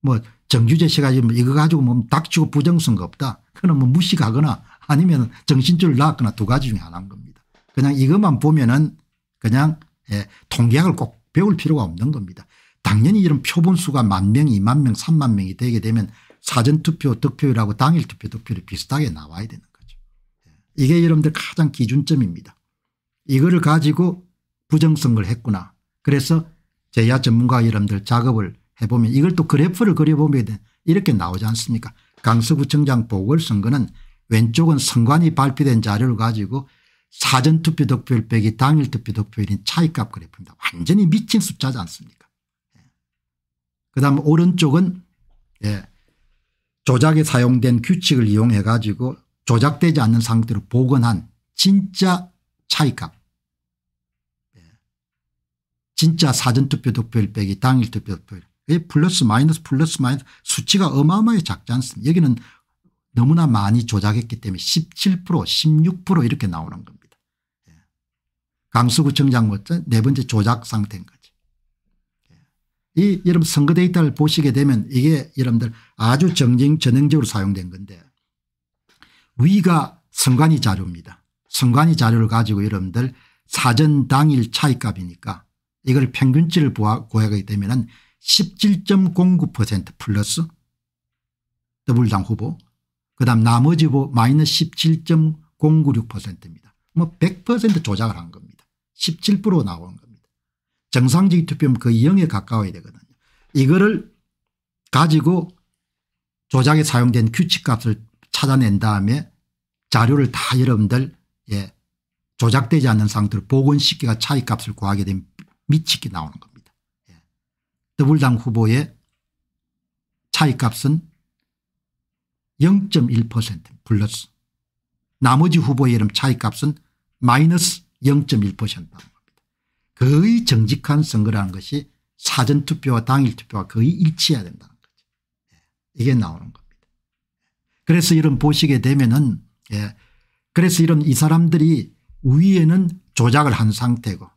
뭐 정규재 씨가 지금 이거 가지고 뭐 닥치고 부정선거 없다. 그건 뭐무시하거나 아니면 정신줄 낳았거나 두 가지 중에 하나인 겁니다. 그냥 이것만 보면은 그냥 예, 통계학을 꼭 배울 필요가 없는 겁니다. 당연히 이런 표본수가 만 명, 이만 명, 삼만 명이 되게 되면 사전투표 득표율하고 당일투표 득표율이 비슷하게 나와야 되는 거죠. 예. 이게 여러분들 가장 기준점입니다. 이거를 가지고 부정선거를 했구나. 그래서 제야 전문가 여러분들 작업을 해보면 이걸 또 그래프를 그려보면 이렇게 나오지 않습니까 강서구청장 보궐선거는 왼쪽은 선관위 발표된 자료를 가지고 사전투표 득표율 빼기 당일 투표 득표율인 차이값 그래프입니다. 완전히 미친 숫자지 않습니까 예. 그 다음 오른쪽은 예. 조작에 사용된 규칙을 이용해 가지고 조작되지 않는 상태로 복원한 진짜 차이값 예. 진짜 사전투표 득표율 빼기 당일 투표 득표율 플러스 마이너스 플러스 마이너스 수치가 어마어마하게 작지 않습니까 여기는 너무나 많이 조작했기 때문에 17% 16% 이렇게 나오는 겁니다. 강서구청장 뭐죠? 네 번째 조작 상태인 거지. 예. 이 여러분 선거 데이터를 보시게 되면 이게 여러분들 아주 정쟁 전형적으로 사용된 건데 위가 선관위 자료입니다. 선관위 자료를 가지고 여러분들 사전 당일 차이값이니까 이걸 평균치를 구하게 되면 은17.09% 플러스 더블당 후보 그다음 나머지 보 마이너스 17.096%입니다. 뭐 100% 조작을 한 겁니다. 17% 나오는 겁니다. 정상적인 투표면 거의 그 0에 가까워야 되거든요. 이거를 가지고 조작에 사용된 규칙값을 찾아낸 다음에 자료를 다 여러분들 예, 조작되지 않는 상태로 복원시기가 차이값을 구하게 되면 미치게 나오는 겁니다. 예. 더블당 후보의 차이값은 0.1% 플러스 나머지 후보의 이름 차이값은 마이너스 0.1%였다는 겁니다. 거의 정직한 선거라는 것이 사전투표와 당일투표와 거의 일치해야 된다는 거죠. 예, 이게 나오는 겁니다. 예, 그래서 이런 보시게 되면은 예. 그래서 이런 이 사람들이 위에는 조작을 한 상태고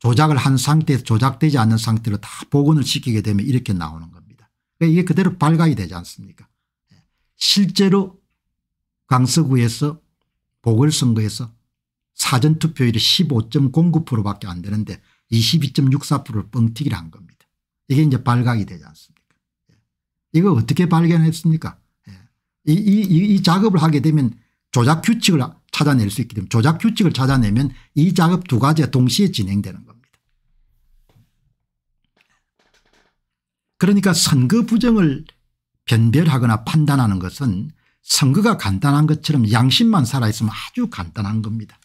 조작을 한 상태에서 조작되지 않는 상태로 다 복원을 시키게 되면 이렇게 나오는 겁니다. 그러니까 이게 그대로 발각이 되지 않습니까 예, 실제로 강서구에서 보궐선거에서 사전투표율이 15.09%밖에 안 되는데 22.64%를 뻥튀기를 한 겁니다. 이게 이제 발각이 되지 않습니까 예. 이거 어떻게 발견했습니까 예. 이, 이, 이, 이 작업을 하게 되면 조작 규칙을 찾아낼 수 있기 때문에 조작 규칙을 찾아내면 이 작업 두 가지가 동시에 진행되는 겁니다. 그러니까 선거 부정을 변별하거나 판단하는 것은 선거가 간단한 것처럼 양심만 살아있으면 아주 간단한 겁니다.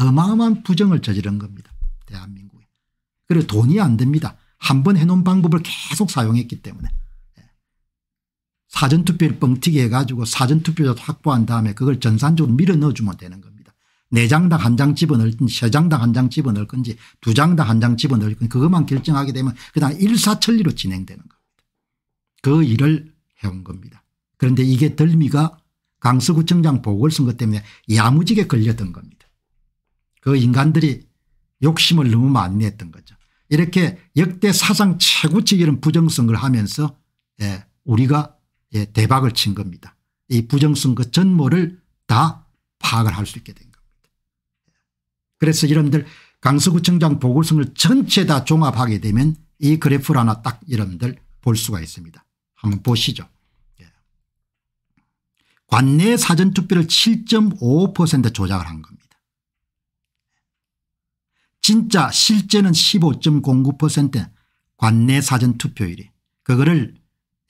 어마어마한 부정을 저지른 겁니다. 대한민국에. 그리고 돈이 안 됩니다. 한 번 해놓은 방법을 계속 사용했기 때문에. 예. 사전투표를 뻥튀기 해가지고 사전투표자 확보한 다음에 그걸 전산적으로 밀어넣어주면 되는 겁니다. 네 장당 한 장 집어넣을 건지 세 장당 한 장 집어넣을 건지 두 장당 한 장 집어넣을 건지 그것만 결정하게 되면 그다음 일사천리로 진행되는 겁니다. 그 일을 해온 겁니다. 그런데 이게 덜미가 강서구청장 보궐선거 때문에 야무지게 걸려든 겁니다. 그 인간들이 욕심을 너무 많이 냈던 거죠. 이렇게 역대 사상 최고치 이런 부정선거를 하면서 예, 우리가 예, 대박을 친 겁니다. 이 부정선거 전모를 다 파악을 할 수 있게 된 겁니다. 예. 그래서 여러분들 강서구청장 보궐선거를 전체 다 종합하게 되면 이 그래프를 하나 딱 여러분들 볼 수가 있습니다. 한번 보시죠. 예. 관내 사전투표를 7 5 조작을 한 겁니다. 진짜 실제는 15.09% 관내 사전투표율이 그거를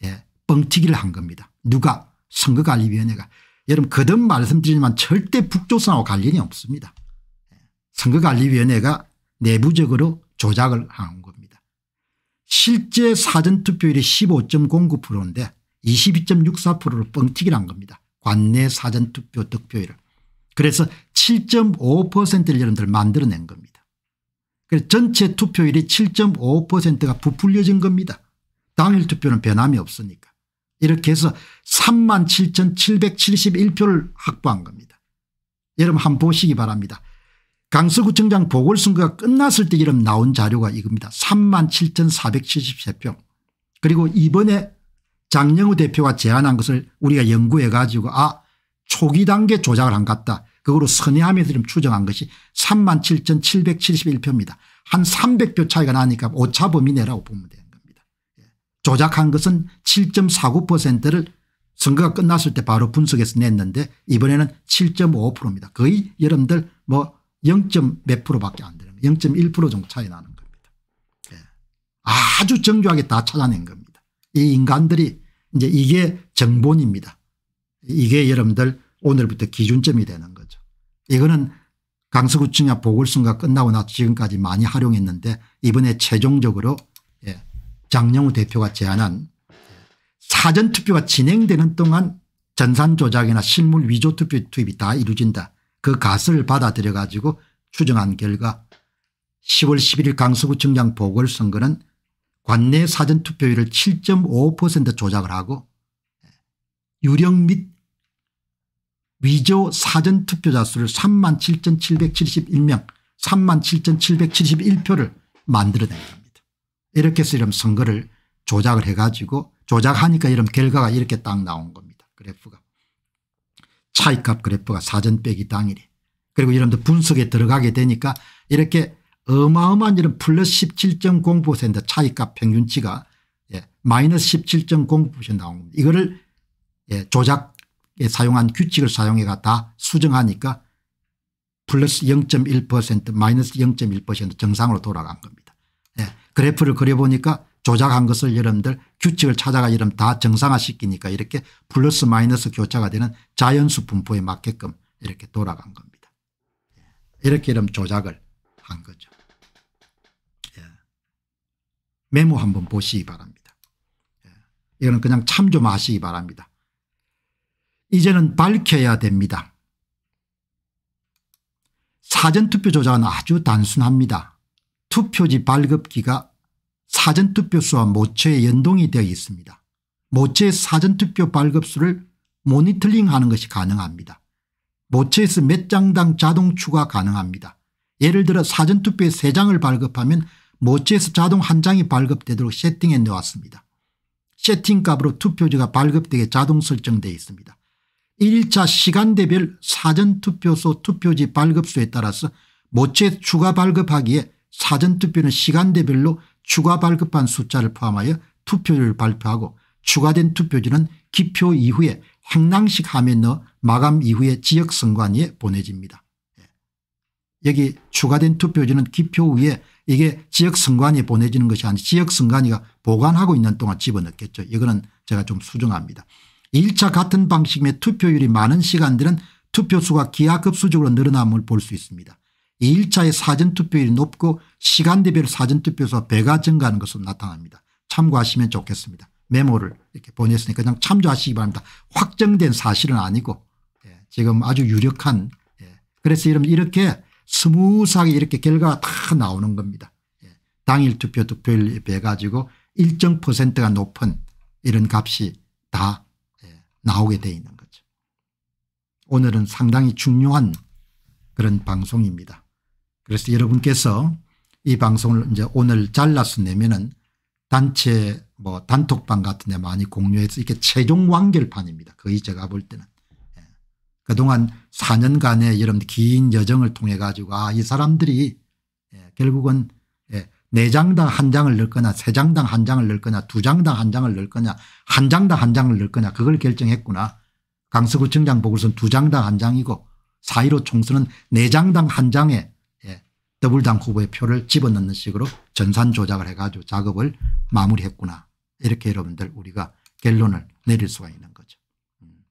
예, 뻥튀기를 한 겁니다. 누가 선거관리위원회가 여러분 거듭 말씀드리지만 절대 북조선하고 관련이 없습니다. 선거관리위원회가 내부적으로 조작을 한 겁니다. 실제 사전투표율이 15.09%인데 22.64%로 뻥튀기를 한 겁니다. 관내 사전투표 득표율을. 그래서 7.5%를 여러분들 만들어낸 겁니다. 전체 투표율이 7.5%가 부풀려진 겁니다. 당일 투표는 변함이 없으니까. 이렇게 해서 3만 7,771표를 확보한 겁니다. 여러분 한번 보시기 바랍니다. 강서구청장 보궐선거가 끝났을 때 이름 나온 자료가 이겁니다. 3만 7,473표. 그리고 이번에 장영우 대표가 제안한 것을 우리가 연구해 가지고 아 초기 단계 조작을 한것 같다. 그거로 선의함에서 좀 추정한 것이 37,771표입니다. 한 300표 차이가 나니까 오차 범위 내라고 보면 되는 겁니다. 예. 조작한 것은 7.49%를 선거가 끝났을 때 바로 분석해서 냈는데 이번에는 7 5입니다 거의 여러분들 뭐 0. 몇 프로밖에 안 되는 0.1% 정도 차이 나는 겁니다. 예. 아주 정교하게 다 찾아낸 겁니다. 이 인간들이 이제 이게 정본입니다. 이게 여러분들 오늘부터 기준점이 되는 거예요. 이거는 강서구청의 보궐선거가 끝나고 나서 지금까지 많이 활용했는데 이번에 최종적으로 예, 장영우 대표가 제안한 사전투표가 진행되는 동안 전산조작이나 실물 위조투표 투입이 다 이루어진다. 그 가설을 받아들여 가지고 추정한 결과 10월 11일 강서구청장 보궐선거는 관내 사전투표율을 7.5% 조작을 하고 예, 유령 및 위조 사전 투표자 수를 3만 7,771명 3만 7,771표를 만들어낸 겁니다. 이렇게 해서 이런 선거를 조작을 해가지고 조작하니까 이런 결과가 이렇게 딱 나온 겁니다. 그래프가. 차이값 그래프가 사전 빼기 당일에. 그리고 이런 분석에 들어가게 되니까 이렇게 어마어마한 이런 플러스 17.0% 차이값 평균치가 예, 마이너스 17.0% 나온 겁니다. 이거를 예, 조작 예, 사용한 규칙을 사용해가 다 수정하니까 플러스 0.1% 마이너스 0.1% 정상으로 돌아간 겁니다. 예. 그래프를 그려보니까 조작한 것을 여러분들 규칙을 찾아가 여러분 다 정상화시키니까 이렇게 플러스 마이너스 교차가 되는 자연수 분포에 맞게끔 이렇게 돌아간 겁니다. 예, 이렇게 이름 조작을 한 거죠. 예. 메모 한번 보시기 바랍니다. 예. 이거는 그냥 참조마시기 바랍니다. 이제는 밝혀야 됩니다. 사전투표 조작은 아주 단순합니다. 투표지 발급기가 사전투표수와 모체에 연동이 되어 있습니다. 모체의 사전투표 발급수를 모니터링하는 것이 가능합니다. 모체에서 몇 장당 자동 추가 가능합니다. 예를 들어 사전투표에 3장을 발급하면 모체에서 자동 한 장이 발급되도록 세팅해 놓았습니다. 세팅값으로 투표지가 발급되게 자동 설정되어 있습니다. 1차 시간대별 사전투표소 투표지 발급수에 따라서 모체 추가 발급하기에 사전투표는 시간대별로 추가 발급한 숫자를 포함하여 투표율 을 발표하고 추가된 투표지는 기표 이후에 행랑식 함에 넣어 마감 이후에 지역선관위에 보내집니다. 예. 여기 추가된 투표지는 기표 후에 이게 지역선관위에 보내지는 것이 아니 지 지역선관위가 보관하고 있는 동안 집어넣겠죠. 이거는 제가 좀 수정합니다. 1차 같은 방식의 투표율이 많은 시간들은 투표수가 기하급수적으로 늘어남을 볼 수 있습니다. 1차의 사전투표율이 높고 시간대별 사전투표수가 배가 증가하는 것으로 나타납니다. 참고하시면 좋겠습니다. 메모를 이렇게 보냈으니까 그냥 참조하시기 바랍니다. 확정된 사실은 아니고 예, 지금 아주 유력한 예. 그래서 여러분 이렇게 스무스하게 이렇게 결과가 다 나오는 겁니다. 예. 당일 투표 투표율에 비해 가지고 일정 퍼센트가 높은 이런 값이 다 나오게 돼 있는 거죠. 오늘은 상당히 중요한 그런 방송입니다. 그래서 여러분께서 이 방송을 이제 오늘 잘라서 내면은 단체 뭐 단톡방 같은 데 많이 공유해서 이게 최종 완결판입니다. 거의 제가 볼 때는. 예. 그동안 4년간의 이런 긴 여정을 통해 가지고 아이 사람들이 예, 결국은 네 장당 한 장을 넣을 거냐 세 장당 한 장을 넣을 거냐 두 장당 한 장을 넣을 거냐 한 장당 한 장을 넣을 거냐 그걸 결정했구나. 강서구청장 보궐선 두 장당 한 장이고 4.15 총선은 네 장당 한 장에 예, 더블당 후보의 표를 집어넣는 식으로 전산 조작을 해가지고 작업을 마무리했구나. 이렇게 여러분들 우리가 결론을 내릴 수가 있는 거죠. 음.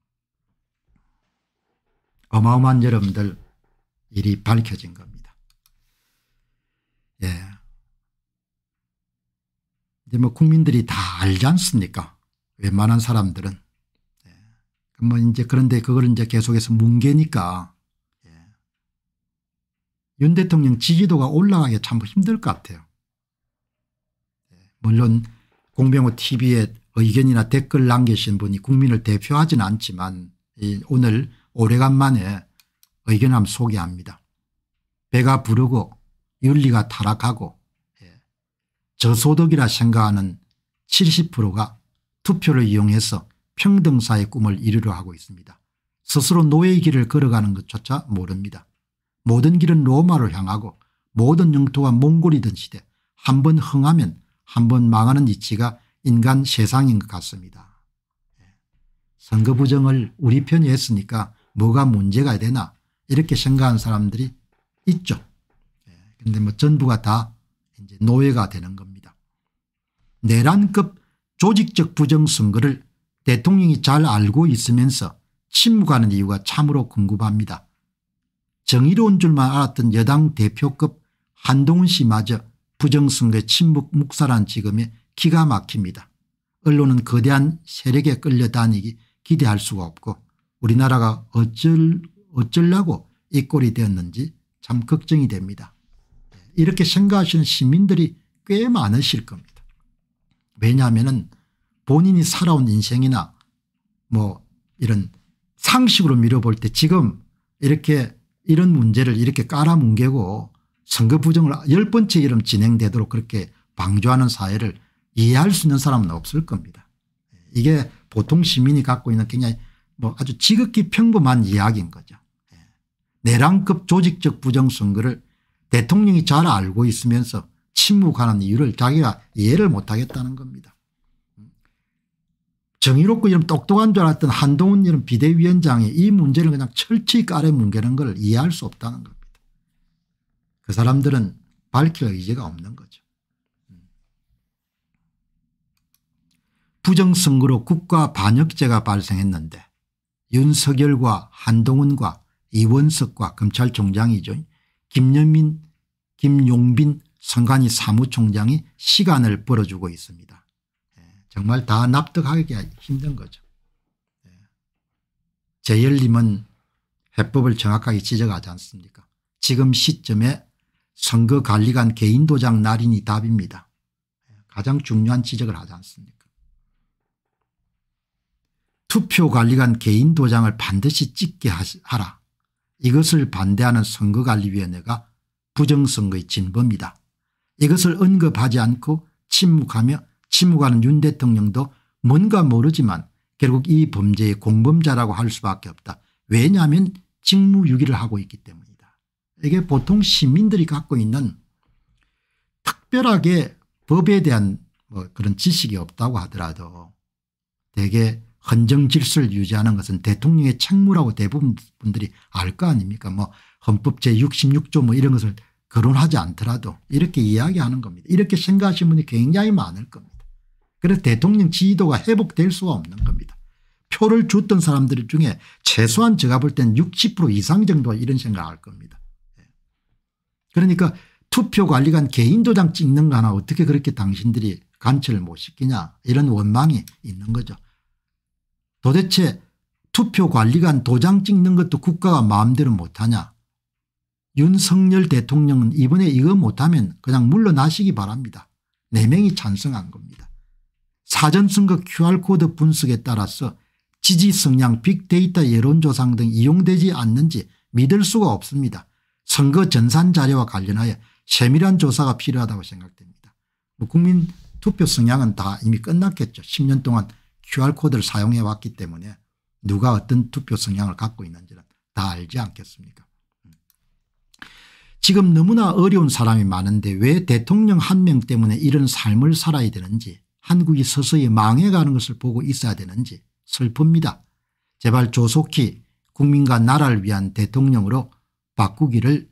어마어마한 여러분들 일이 밝혀진 겁니다. 예. 이제 뭐 국민들이 다 알지 않습니까? 웬만한 사람들은. 예. 뭐 이제 그런데 그걸 이제 계속해서 뭉개니까 예. 윤 대통령 지지도가 올라가기 참 힘들 것 같아요. 예. 물론 공병호 tv에 의견이나 댓글 남기신 분이 국민을 대표하진 않지만 오늘 오래간만에 의견함 소개합니다. 배가 부르고 윤리가 타락하고 저소득이라 생각하는 70%가 투표를 이용해서 평등사의 꿈을 이루려 하고 있습니다. 스스로 노예의 길을 걸어가는 것조차 모릅니다. 모든 길은 로마로 향하고 모든 영토가 몽골이던 시대 한 번 흥하면 한 번 망하는 이치가 인간 세상인 것 같습니다. 선거 부정을 우리 편이 했으니까 뭐가 문제가 되나 이렇게 생각하는 사람들이 있죠. 그런데 예, 뭐 전부가 다 이제 노예가 되는 겁니다. 내란급 조직적 부정선거를 대통령이 잘 알고 있으면서 침묵하는 이유가 참으로 궁금합니다. 정의로운 줄만 알았던 여당 대표급 한동훈 씨마저 부정선거의 침묵 묵살한 지금에 기가 막힙니다. 언론은 거대한 세력에 끌려다니기 기대할 수가 없고 우리나라가 어쩔, 어쩌려고 이 꼴이 되었는지 참 걱정이 됩니다. 네, 이렇게 생각하시는 시민들이 꽤 많으실 겁니다. 왜냐하면은 본인이 살아온 인생이나 뭐 이런 상식으로 미뤄볼때 지금 이렇게 이런 문제를 이렇게 깔아뭉개고 선거 부정을 열 번째 이름 진행되도록 그렇게 방조하는 사회를 이해할 수 있는 사람은 없을 겁니다. 이게 보통 시민이 갖고 있는 굉장히 뭐 아주 지극히 평범한 이야기인 거죠. 예. 내란급 조직적 부정선거를 대통령이 잘 알고 있으면서 침묵하는 이유를 자기가 이해를 못하겠다는 겁니다. 정의롭고 이런 똑똑한 줄 알았던 한동훈 이런 비대위원장이 이 문제를 그냥 철저히 깔뭉개는걸 이해할 수 없다는 겁니다. 그 사람들은 밝힐 의지가 없는 거죠. 부정선거로 국가 반역죄가 발생했는데 윤석열과 한동훈과 이원석과 검찰총장이죠. 김여민, 김용빈, 선관위 사무총장이 시간을 벌어주고 있습니다. 예, 정말 다 납득하기 힘든 거죠. 제열님은 예. 해법을 정확하게 지적하지 않습니까 지금 시점에 선거관리관 개인도장 날인이 답입니다. 예, 가장 중요한 지적을 하지 않습니까 투표관리관 개인도장을 반드시 찍게 하라. 이것을 반대하는 선거관리위원회가 부정선거의 진범이다. 이것을 언급하지 않고 침묵하며 침묵하는 윤 대통령도 뭔가 모르지만 결국 이 범죄의 공범자라고 할 수밖에 없다. 왜냐하면 직무유기를 하고 있기 때문이다. 이게 보통 시민들이 갖고 있는 특별하게 법에 대한 뭐 그런 지식이 없다고 하더라도 대개 헌정 질서를 유지하는 것은 대통령의 책무라고 대부분 분들이 알 거 아닙니까 뭐 헌법 제66조 뭐 이런 것을 거론하지 않더라도 이렇게 이야기하는 겁니다. 이렇게 생각하시는 분이 굉장히 많을 겁니다. 그래서 대통령 지지도가 회복될 수가 없는 겁니다. 표를 줬던 사람들 중에 최소한 제가 볼때60% 이상 정도 이런 생각할 겁니다. 예. 그러니까 투표 관리관 개인 도장 찍는 거 하나 어떻게 그렇게 당신들이 관철을 못 시키냐 이런 원망이 있는 거죠. 도대체 투표 관리관 도장 찍는 것도 국가가 마음대로 못하냐 윤석열 대통령은 이번에 이거 못하면 그냥 물러나시기 바랍니다. 4명이 찬성한 겁니다. 사전선거 QR코드 분석에 따라서 지지 성향 빅데이터 여론조상등 이용되지 않는지 믿을 수가 없습니다. 선거 전산 자료와 관련하여 세밀한 조사가 필요하다고 생각됩니다. 국민 투표 성향은 다 이미 끝났겠죠. 10년 동안 QR코드를 사용해 왔기 때문에 누가 어떤 투표 성향을 갖고 있는지는 다 알지 않겠습니까 지금 너무나 어려운 사람이 많은데 왜 대통령 한 명 때문에 이런 삶을 살아야 되는지 한국이 서서히 망해가는 것을 보고 있어야 되는지 슬픕니다. 제발 조속히 국민과 나라를 위한 대통령으로 바꾸기를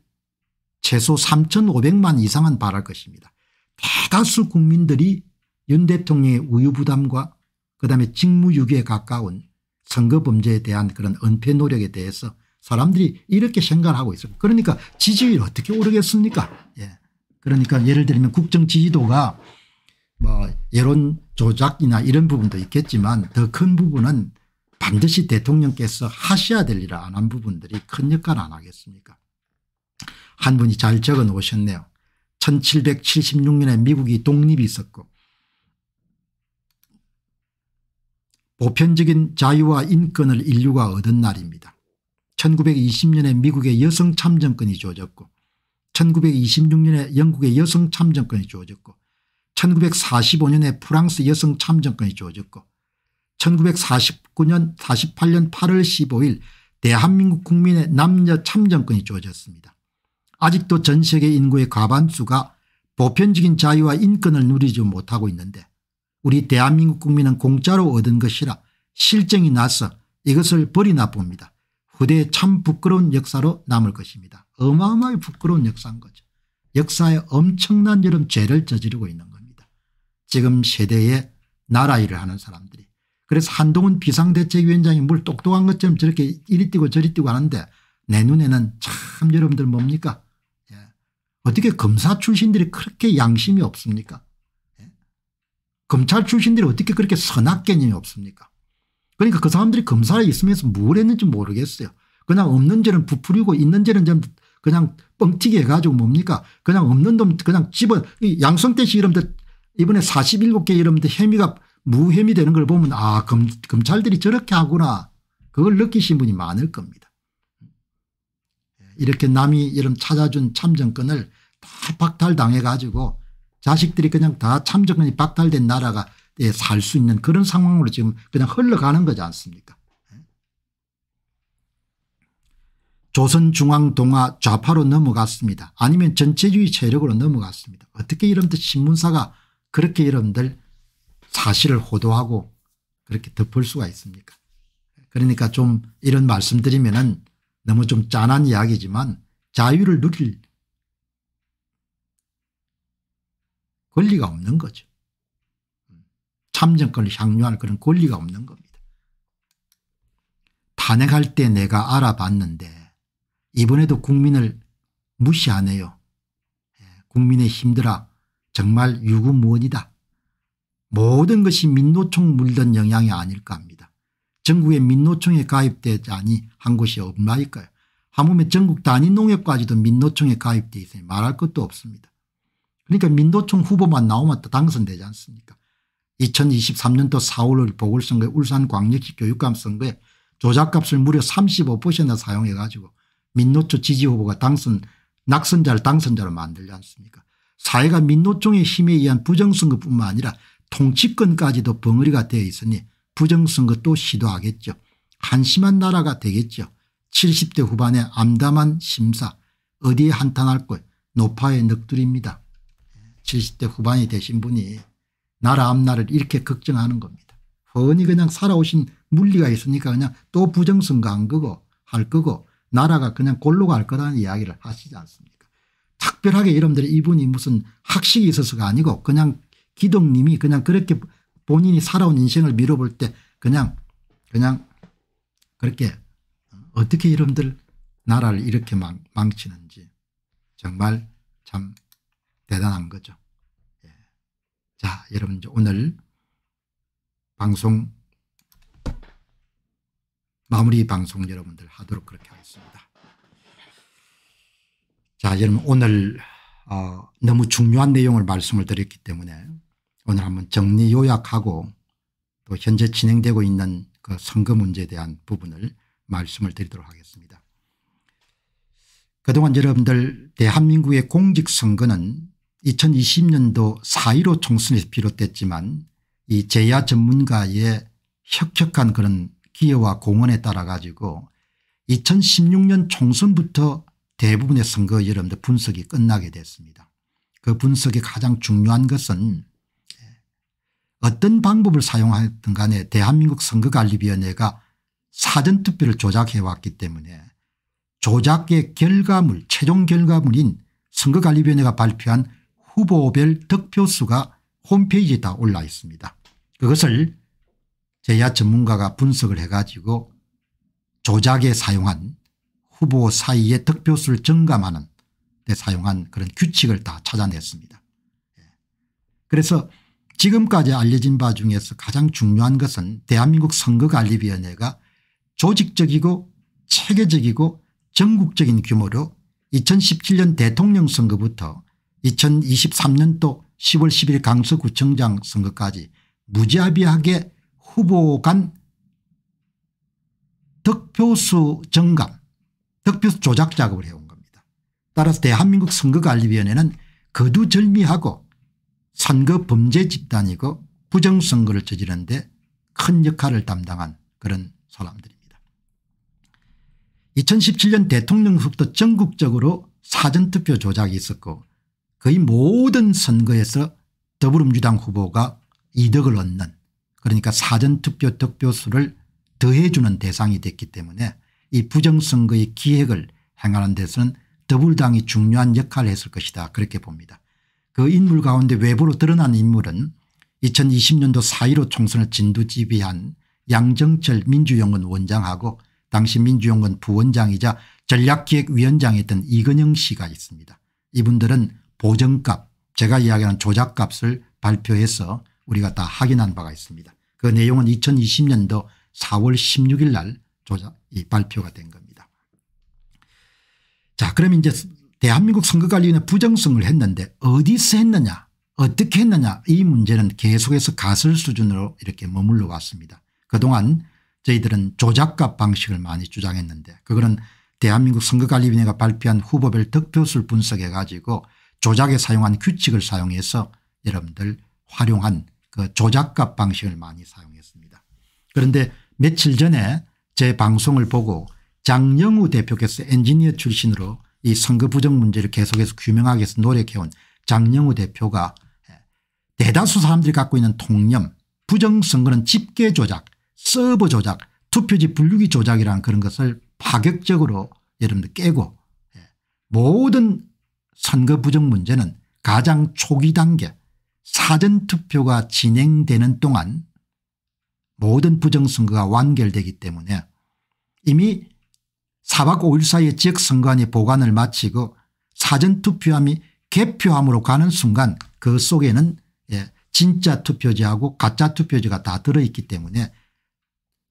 최소 3,500만 이상은 바랄 것입니다. 대다수 국민들이 윤 대통령의 우유부담과 그다음에 직무유기에 가까운 선거범죄에 대한 그런 은폐 노력에 대해서 사람들이 이렇게 생각을 하고 있습니다. 그러니까 지지율 어떻게 오르겠습니까? 예. 그러니까 예를 들면 국정 지지도가 뭐 여론 조작이나 이런 부분도 있겠지만 더 큰 부분은 반드시 대통령께서 하셔야 될 일을 안 한 부분들이 큰 역할을 안 하겠습니까? 한 분이 잘 적어 놓으셨네요. 1776년에 미국이 독립이 있었고 보편적인 자유와 인권을 인류가 얻은 날입니다. 1920년에 미국의 여성 참정권이 주어졌고 1926년에 영국의 여성 참정권이 주어졌고 1945년에 프랑스 여성 참정권이 주어졌고 1949년 48년 8월 15일 대한민국 국민의 남녀 참정권이 주어졌습니다. 아직도 전 세계 인구의 과반수가 보편적인 자유와 인권을 누리지 못하고 있는데 우리 대한민국 국민은 공짜로 얻은 것이라 실정이 나서 이것을 버리나 봅니다. 후대에 참 부끄러운 역사로 남을 것입니다. 어마어마하게 부끄러운 역사인 거죠. 역사에 엄청난 여름 죄를 저지르고 있는 겁니다. 지금 세대에 나라 일을 하는 사람들이. 그래서 한동훈 비상대책위원장이 뭘 똑똑한 것처럼 저렇게 이리 뛰고 저리 뛰고 하는데 내 눈에는 참 여러분들 뭡니까 예. 어떻게 검사 출신들이 그렇게 양심이 없습니까 예. 검찰 출신들이 어떻게 그렇게 선악 개념이 없습니까 그러니까 그 사람들이 검사에 있으면서 뭘 했는지 모르겠어요. 그냥 없는 죄는 부풀리고 있는 죄는 그냥 뻥튀기 해가지고 뭡니까 그냥 없는 놈 그냥 집어 양성태 씨 이름 이번에 47개 이름 혐의가 무혐의 되는 걸 보면 아 검, 검찰들이 저렇게 하구나 그걸 느끼신 분이 많을 겁니다. 이렇게 남이 이름 찾아준 참정권을 다 박탈당해 가지고 자식들이 그냥 다 참정권이 박탈된 나라가 예, 살수 있는 그런 상황으로 지금 그냥 흘러가는 거지 않습니까 예. 조선중앙동화 좌파로 넘어갔습니다. 아니면 전체주의 세력으로 넘어갔습니다. 어떻게 이런들 신문사가 그렇게 이런들 사실을 호도하고 그렇게 덮을 수가 있습니까 그러니까 좀 이런 말씀드리면 은 너무 좀 짠한 이야기지만 자유를 누릴 권리가 없는 거죠. 참정권을 향유할 그런 권리가 없는 겁니다. 탄핵할 때 내가 알아봤는데 이번에도 국민을 무시하네요. 예, 국민의 힘들아 정말 유구무원이다. 모든 것이 민노총 물든 영향이 아닐까 합니다. 전국에 민노총에 가입되자니 한 곳이 없나니까요. 하물며 전국 단위 농협까지도 민노총에 가입돼 있으니 말할 것도 없습니다. 그러니까 민노총 후보만 나오면 또 당선되지 않습니까 2023년도 4월 보궐선거에 울산 광역시 교육감 선거에 조작값을 무려 35%나 사용해 가지고 민노초 지지 후보가 당선 낙선자를 당선자로 만들지 않습니까 사회가 민노총의 힘에 의한 부정선거뿐만 아니라 통치권까지도 벙어리가 되어 있으니 부정선거 또 시도하겠죠. 한심한 나라가 되겠죠. 70대 후반의 암담한 심사 어디에 한탄할 걸 노파의 늑두리입니다. 70대 후반이 되신 분이 나라 앞날을 이렇게 걱정하는 겁니다. 훤히 그냥 살아오신 물리가 있으니까 그냥 또 부정선거한 거고 할 거고 나라가 그냥 골로 갈 거라는 이야기를 하시지 않습니까 특별하게 여러분들 이분이 무슨 학식이 있어서가 아니고 그냥 기독님이 그냥 그렇게 본인이 살아온 인생을 미뤄볼 때 그냥 그냥 그렇게 어떻게 여러분들 나라를 이렇게 망, 망치는지 정말 참 대단한 거죠. 자, 여러분 이제 오늘 방송 마무리 방송 여러분들 하도록 그렇게 하겠습니다. 자, 여러분 오늘 어, 너무 중요한 내용을 말씀을 드렸기 때문에 오늘 한번 정리 요약하고 또 현재 진행되고 있는 그 선거 문제에 대한 부분을 말씀을 드리도록 하겠습니다. 그동안 여러분들 대한민국의 공직선거는 2020년도 4.15 총선에서 비롯됐지만 이제야 전문가의 혁혁한 그런 기여와 공헌에 따라 가지고 2016년 총선부터 대부분의 선거 여러분들 분석이 끝나게 됐습니다. 그 분석의 가장 중요한 것은 어떤 방법을 사용하든 간에 대한민국 선거관리위원회가 사전투표를 조작해 왔기 때문에 조작의 결과물 최종 결과물인 선거관리위원회가 발표한 후보별 득표수가 홈페이지에 다 올라 있습니다. 그것을 제 야 전문가가 분석을 해가지고 조작에 사용한 후보 사이의 득표수를 증감하는 데 사용한 그런 규칙을 다 찾아냈습니다. 예. 그래서 지금까지 알려진 바 중에서 가장 중요한 것은 대한민국 선거관리위원회가 조직적이고 체계적이고 전국적인 규모로 2017년 대통령 선거부터 2023년도 10월 10일 강서구청장 선거까지 무자비하게 후보 간 득표수 정감 득표수 조작 작업을 해온 겁니다. 따라서 대한민국 선거관리위원회는 거두절미하고 선거 범죄 집단이고 부정선거를 저지르는데 큰 역할을 담당한 그런 사람들입니다. 2017년 대통령 후부터 전국적으로 사전투표 조작이 있었고 거의 모든 선거에서 더불어민주당 후보가 이득을 얻는 그러니까 사전투표 득표수를 더해주는 대상이 됐기 때문에 이 부정선거의 기획을 행하는 데서는 더불당이 중요한 역할을 했을 것이다 그렇게 봅니다. 그 인물 가운데 외부로 드러난 인물은 2020년도 4.15 총선을 진두지휘한 양정철 민주연구원 원장하고 당시 민주연구원 부원장이자 전략기획위원장이던 었이근영 씨가 있습니다. 이분들은 보정값 제가 이야기하는 조작값을 발표해서 우리가 다 확인한 바가 있습니다. 그 내용은 2020년도 4월 16일 날 조작 이 발표가 된 겁니다. 자 그럼 이제 대한민국 선거관리위원회 부정성을 했는데 어디서 했느냐 어떻게 했느냐 이 문제는 계속해서 가설 수준으로 이렇게 머물러 왔습니다. 그동안 저희들은 조작값 방식을 많이 주장했는데 그거는 대한민국 선거관리위원회가 발표한 후보별 득표수를 분석해 가지고 조작에 사용한 규칙을 사용해서 여러분들 활용한 그 조작값 방식을 많이 사용했습니다. 그런데 며칠 전에 제 방송을 보고 장영우 대표께서 엔지니어 출신으로 이 선거 부정 문제를 계속해서 규명하기 위해서 노력해온 장영우 대표가 예, 대다수 사람들이 갖고 있는 통념 부정선거는 집계 조작 서버 조작 투표지 분류기 조작이라는 그런 것을 파격적으로 여러분들 깨고 예, 모든 선거 부정 문제는 가장 초기 단계 사전투표가 진행되는 동안 모든 부정선거가 완결되기 때문에 이미 4박 5일 사이에 지역선관위 보관을 마치고 사전투표함이 개표함으로 가는 순간 그 속에는 예, 진짜 투표지하고 가짜 투표지가 다 들어있기 때문에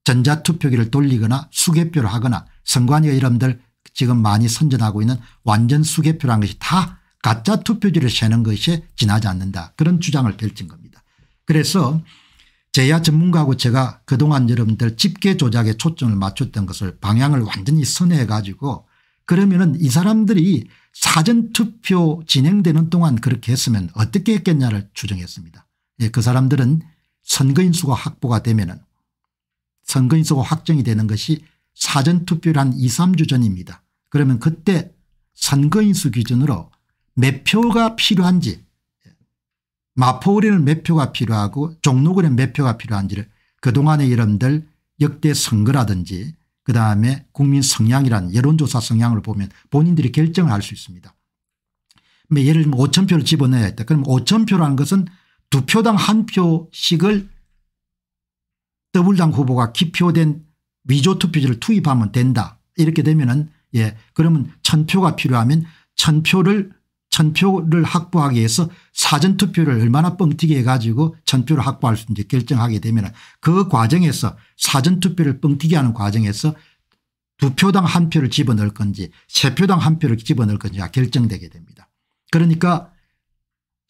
전자투표기를 돌리거나 수개표를 하거나 선관위 의원들 지금 많이 선전하고 있는 완전 수개표라는 것이 다 가짜 투표지를 세는 것이 지나지 않는다 그런 주장을 펼친 겁니다. 그래서 제야 전문가하고 제가 그동안 여러분들 집계 조작에 초점을 맞췄던 것을 방향을 완전히 선회해 가지고 그러면은 이 사람들이 사전투표 진행되는 동안 그렇게 했으면 어떻게 했겠냐를 추정했습니다. 예, 그 사람들은 선거인수가 확보가 되면 은 선거인수가 확정이 되는 것이 사전투표를 한 2, 3주 전입니다. 그러면 그때 선거인수 기준으로 몇 표가 필요한지 마포구에는 몇 표가 필요하고 종로구에는 몇 표가 필요한지를 그동안의 여러분들 역대 선거라든지 그다음에 국민 성향이란 여론조사 성향을 보면 본인들이 결정을 할 수 있습니다. 뭐 예를 들면 5천 표를 집어넣어야 했다. 그럼 5천 표라는 것은 두 표당 한 표씩을 더블당 후보가 기표된 위조 투표지를 투입하면 된다. 이렇게 되면은 예 그러면 천표가 필요하면 천표를 천표를 확보하기 위해서 사전투표를 얼마나 뻥튀기 해가지고 천표를 확보할 수 있는지 결정하게 되면 그 과정에서 사전투표를 뻥튀기 하는 과정에서 두 표당 한 표를 집어넣을 건지 세 표당 한 표를 집어넣을 건지가 결정되게 됩니다. 그러니까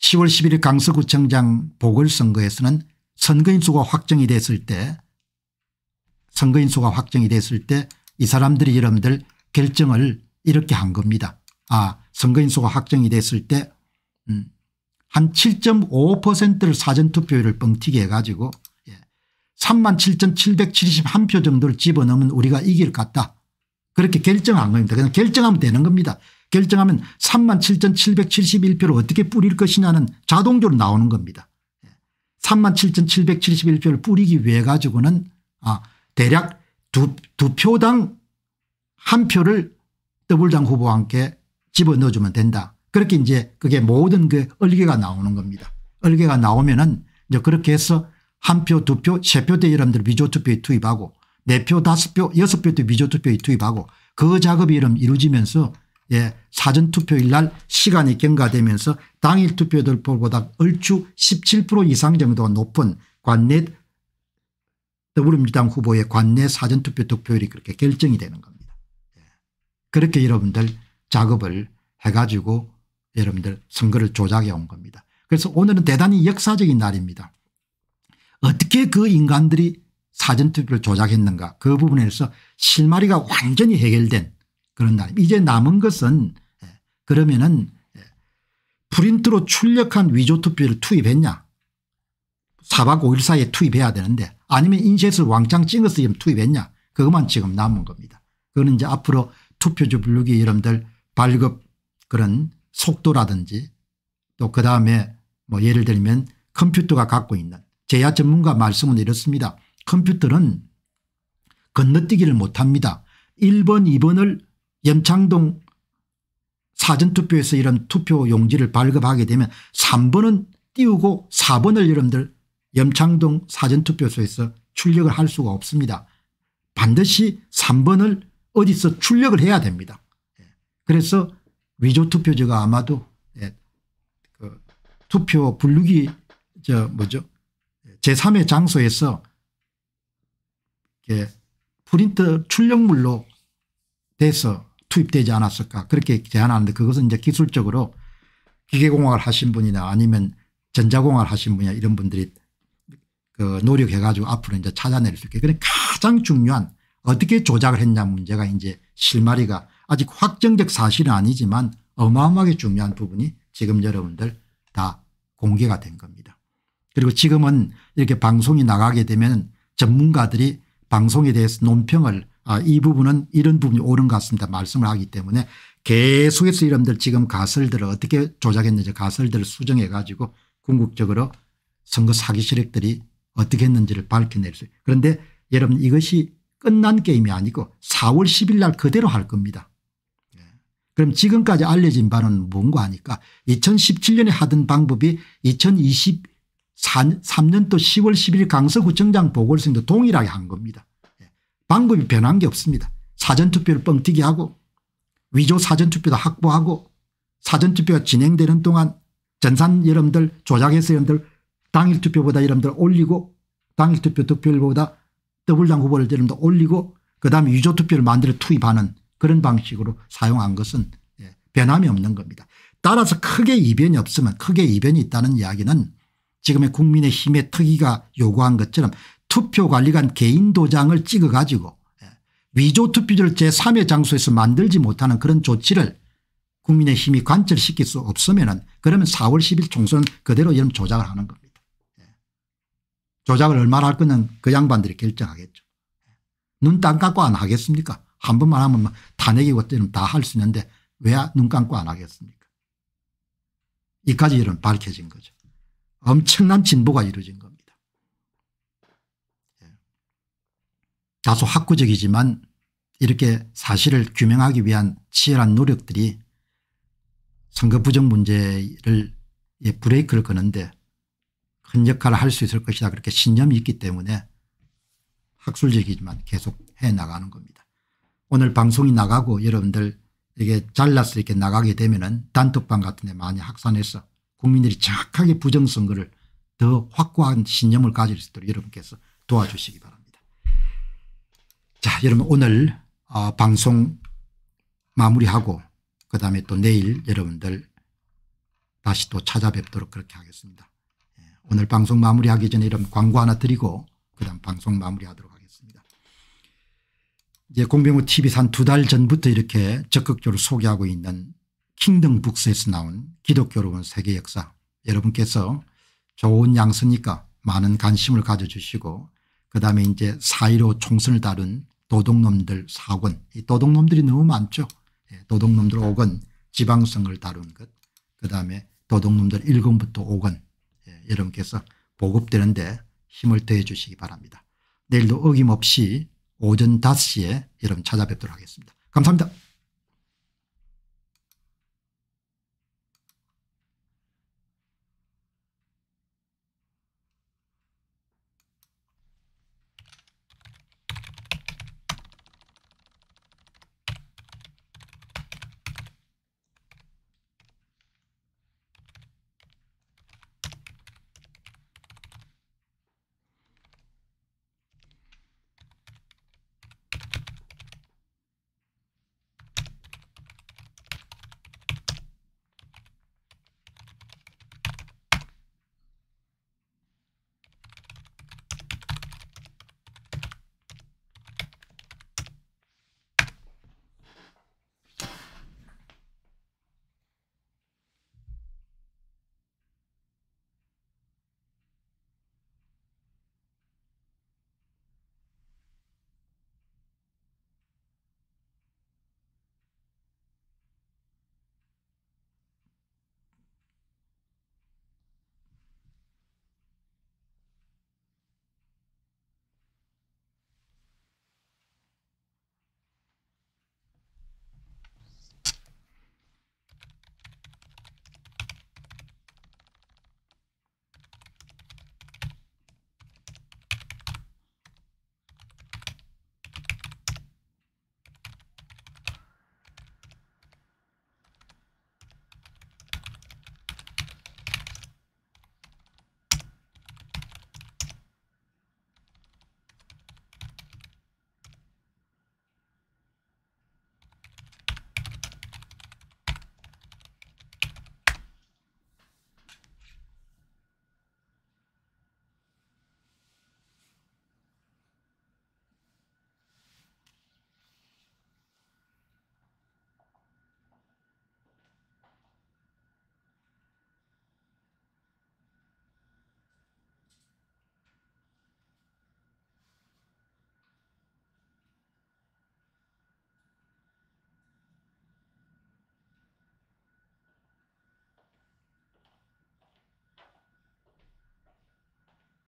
10월 11일 강서구청장 보궐선거에서는 선거인수가 확정이 됐을 때 선거인 수가 확정이 됐을 때 이 사람들이 여러분들 결정을 이렇게 한 겁니다. 아 선거인 수가 확정이 됐을 때한 음, 7.5%를 사전투표율을 뻥튀기 해가지고 37,771표 예, 정도를 집어넣으면 우리가 이길 것 같다. 그렇게 결정한 겁니다. 그냥 결정하면 되는 겁니다. 결정하면 37,771표를 어떻게 뿌릴 것이냐는 자동적으로 나오는 겁니다. 37,771표를 예, 뿌리기 위해 가지고는 아 대략 두, 두 표당 한 표를 더블당 후보와 함께 집어넣어주면 된다. 그렇게 이제 그게 모든 그 얼개가 나오는 겁니다. 얼개가 나오면은 이제 그렇게 해서 한 표, 두 표, 세 표대 여러분들 위조투표에 투입하고 네 표, 다섯 표, 여섯 표대 위조투표에 투입하고 그 작업이 이름 이루어지면서 예, 사전투표일 날 시간이 경과되면서 당일 투표율보다 얼추 17% 이상 정도가 높은 관내 더불어민주당 후보의 관내 사전투표 득표율이 그렇게 결정이 되는 겁니다. 예. 그렇게 여러분들 작업을 해가지고 여러분들 선거를 조작해 온 겁니다. 그래서 오늘은 대단히 역사적인 날입니다. 어떻게 그 인간들이 사전투표를 조작했는가 그 부분에서 실마리가 완전히 해결된 그런 날입니다. 이제 남은 것은 예, 그러면은 예, 프린트로 출력한 위조투표를 투입했냐 사박 5일 사이에 투입해야 되는데 아니면 인쇄술 왕창 찍어서 투입했냐 그것만 지금 남은 겁니다. 그거는 이제 앞으로 투표주 분류기 여러분들 발급 그런 속도라든지 또 그다음에 뭐 예를 들면 컴퓨터가 갖고 있는 제야 전문가 말씀은 이렇습니다. 컴퓨터는 건너뛰기를 못합니다. 1번 2번을 염창동 사전투표에서 이런 투표 용지를 발급하게 되면 3번은 띄우고 4번을 여러분들 염창동 사전투표소에서 출력을 할 수가 없습니다. 반드시 3번을 어디서 출력을 해야 됩니다. 예. 그래서 위조투표제가 아마도 예, 그 투표 분류기 저 뭐죠 제3의 장소에서 프린트 출력물로 돼서 투입되지 않았을까 그렇게 제안하는데 그것은 이제 기술적으로 기계공학을 하신 분이나 아니면 전자공학을 하신 분이나 이런 분들이 그 노력해가지고 앞으로 이제 찾아낼 수 있게. 그러니 가장 중요한 어떻게 조작을 했냐 문제가 이제 실마리가 아직 확정적 사실은 아니지만 어마어마하게 중요한 부분이 지금 여러분들 다 공개가 된 겁니다. 그리고 지금은 이렇게 방송이 나가게 되면 전문가들이 방송에 대해서 논평을 아, 이 부분은 이런 부분이 옳은 것 같습니다. 말씀을 하기 때문에 계속해서 여러분들 지금 가설들을 어떻게 조작했는지 가설들을 수정해 가지고 궁극적으로 선거 사기 세력들이 어떻게 했는지를 밝혀낼 수 있어요. 그런데 여러분 이것이 끝난 게임이 아니고 4월 10일 날 그대로 할 겁니다. 예. 그럼 지금까지 알려진 바는 뭔가 하니까 2017년에 하던 방법이 2023년도 10월 1 0일 강서구청장 보궐선거 동일하게 한 겁니다. 예. 방법이 변한 게 없습니다. 사전투표를 뻥튀기 하고 위조 사전투표도 확보하고 사전투표가 진행되는 동안 전산 여러분들 조작해서 여러분들 당일 투표보다 여러분들 올리고 당일 투표 득표율보다 더블당 후보를 여러분들 올리고 그다음에 유조 투표를 만들어 투입하는 그런 방식으로 사용한 것은 예, 변함이 없는 겁니다. 따라서 크게 이변이 없으면 크게 이변이 있다는 이야기는 지금의 국민의힘의 특위가 요구한 것처럼 투표관리관 개인 도장을 찍어 가지고 예, 위조 투표지를 제3의 장소에서 만들지 못하는 그런 조치를 국민의힘이 관철시킬 수 없으면 그러면 4월 10일 총선 그대로 이런 조작을 하는 겁니다. 조작을 얼마나 할 거냐는 그 양반들이 결정하겠죠. 눈 딱 감고 안 하겠습니까? 한 번만 하면 탄핵이고 때는 다 할 수 있는데 왜 눈 감고 안 하겠습니까? 이까지 이은 밝혀진 거죠. 엄청난 진보가 이루어진 겁니다. 예. 다소 학구적이지만 이렇게 사실을 규명하기 위한 치열한 노력들이 선거 부정 문제를 예, 브레이크를 거는데 큰 역할을 할 수 있을 것이다 그렇게 신념이 있기 때문에 학술적이지만 계속 해나가는 겁니다. 오늘 방송이 나가고 여러분들 이게 잘라서 이렇게 나가게 되면 은 단톡방 같은 데 많이 확산해서 국민들이 정확하게 부정선거를 더 확고한 신념을 가질 수 있도록 여러분께서 도와주시기 바랍니다. 자 여러분 오늘 어, 방송 마무리하고 그다음에 또 내일 여러분들 다시 또 찾아뵙도록 그렇게 하겠습니다. 오늘 방송 마무리하기 전에 이런 광고 하나 드리고 그다음 방송 마무리하도록 하겠습니다. 이제 공병우 TV 산 두 달 전부터 이렇게 적극적으로 소개하고 있는 킹덤 북스에서 나온 기독교로운 세계 역사 여러분께서 좋은 양서니까 많은 관심을 가져주시고 그다음에 이제 4.15 총선을 다룬 도둑놈들 4권 이 도둑놈들이 너무 많죠. 예, 도둑놈들 5권 지방성을 다룬 것 그다음에 도둑놈들 1권부터 5권 여러분께서 보급되는데 힘을 더해 주시기 바랍니다. 내일도 어김없이 오전 5시에 여러분 찾아뵙도록 하겠습니다. 감사합니다.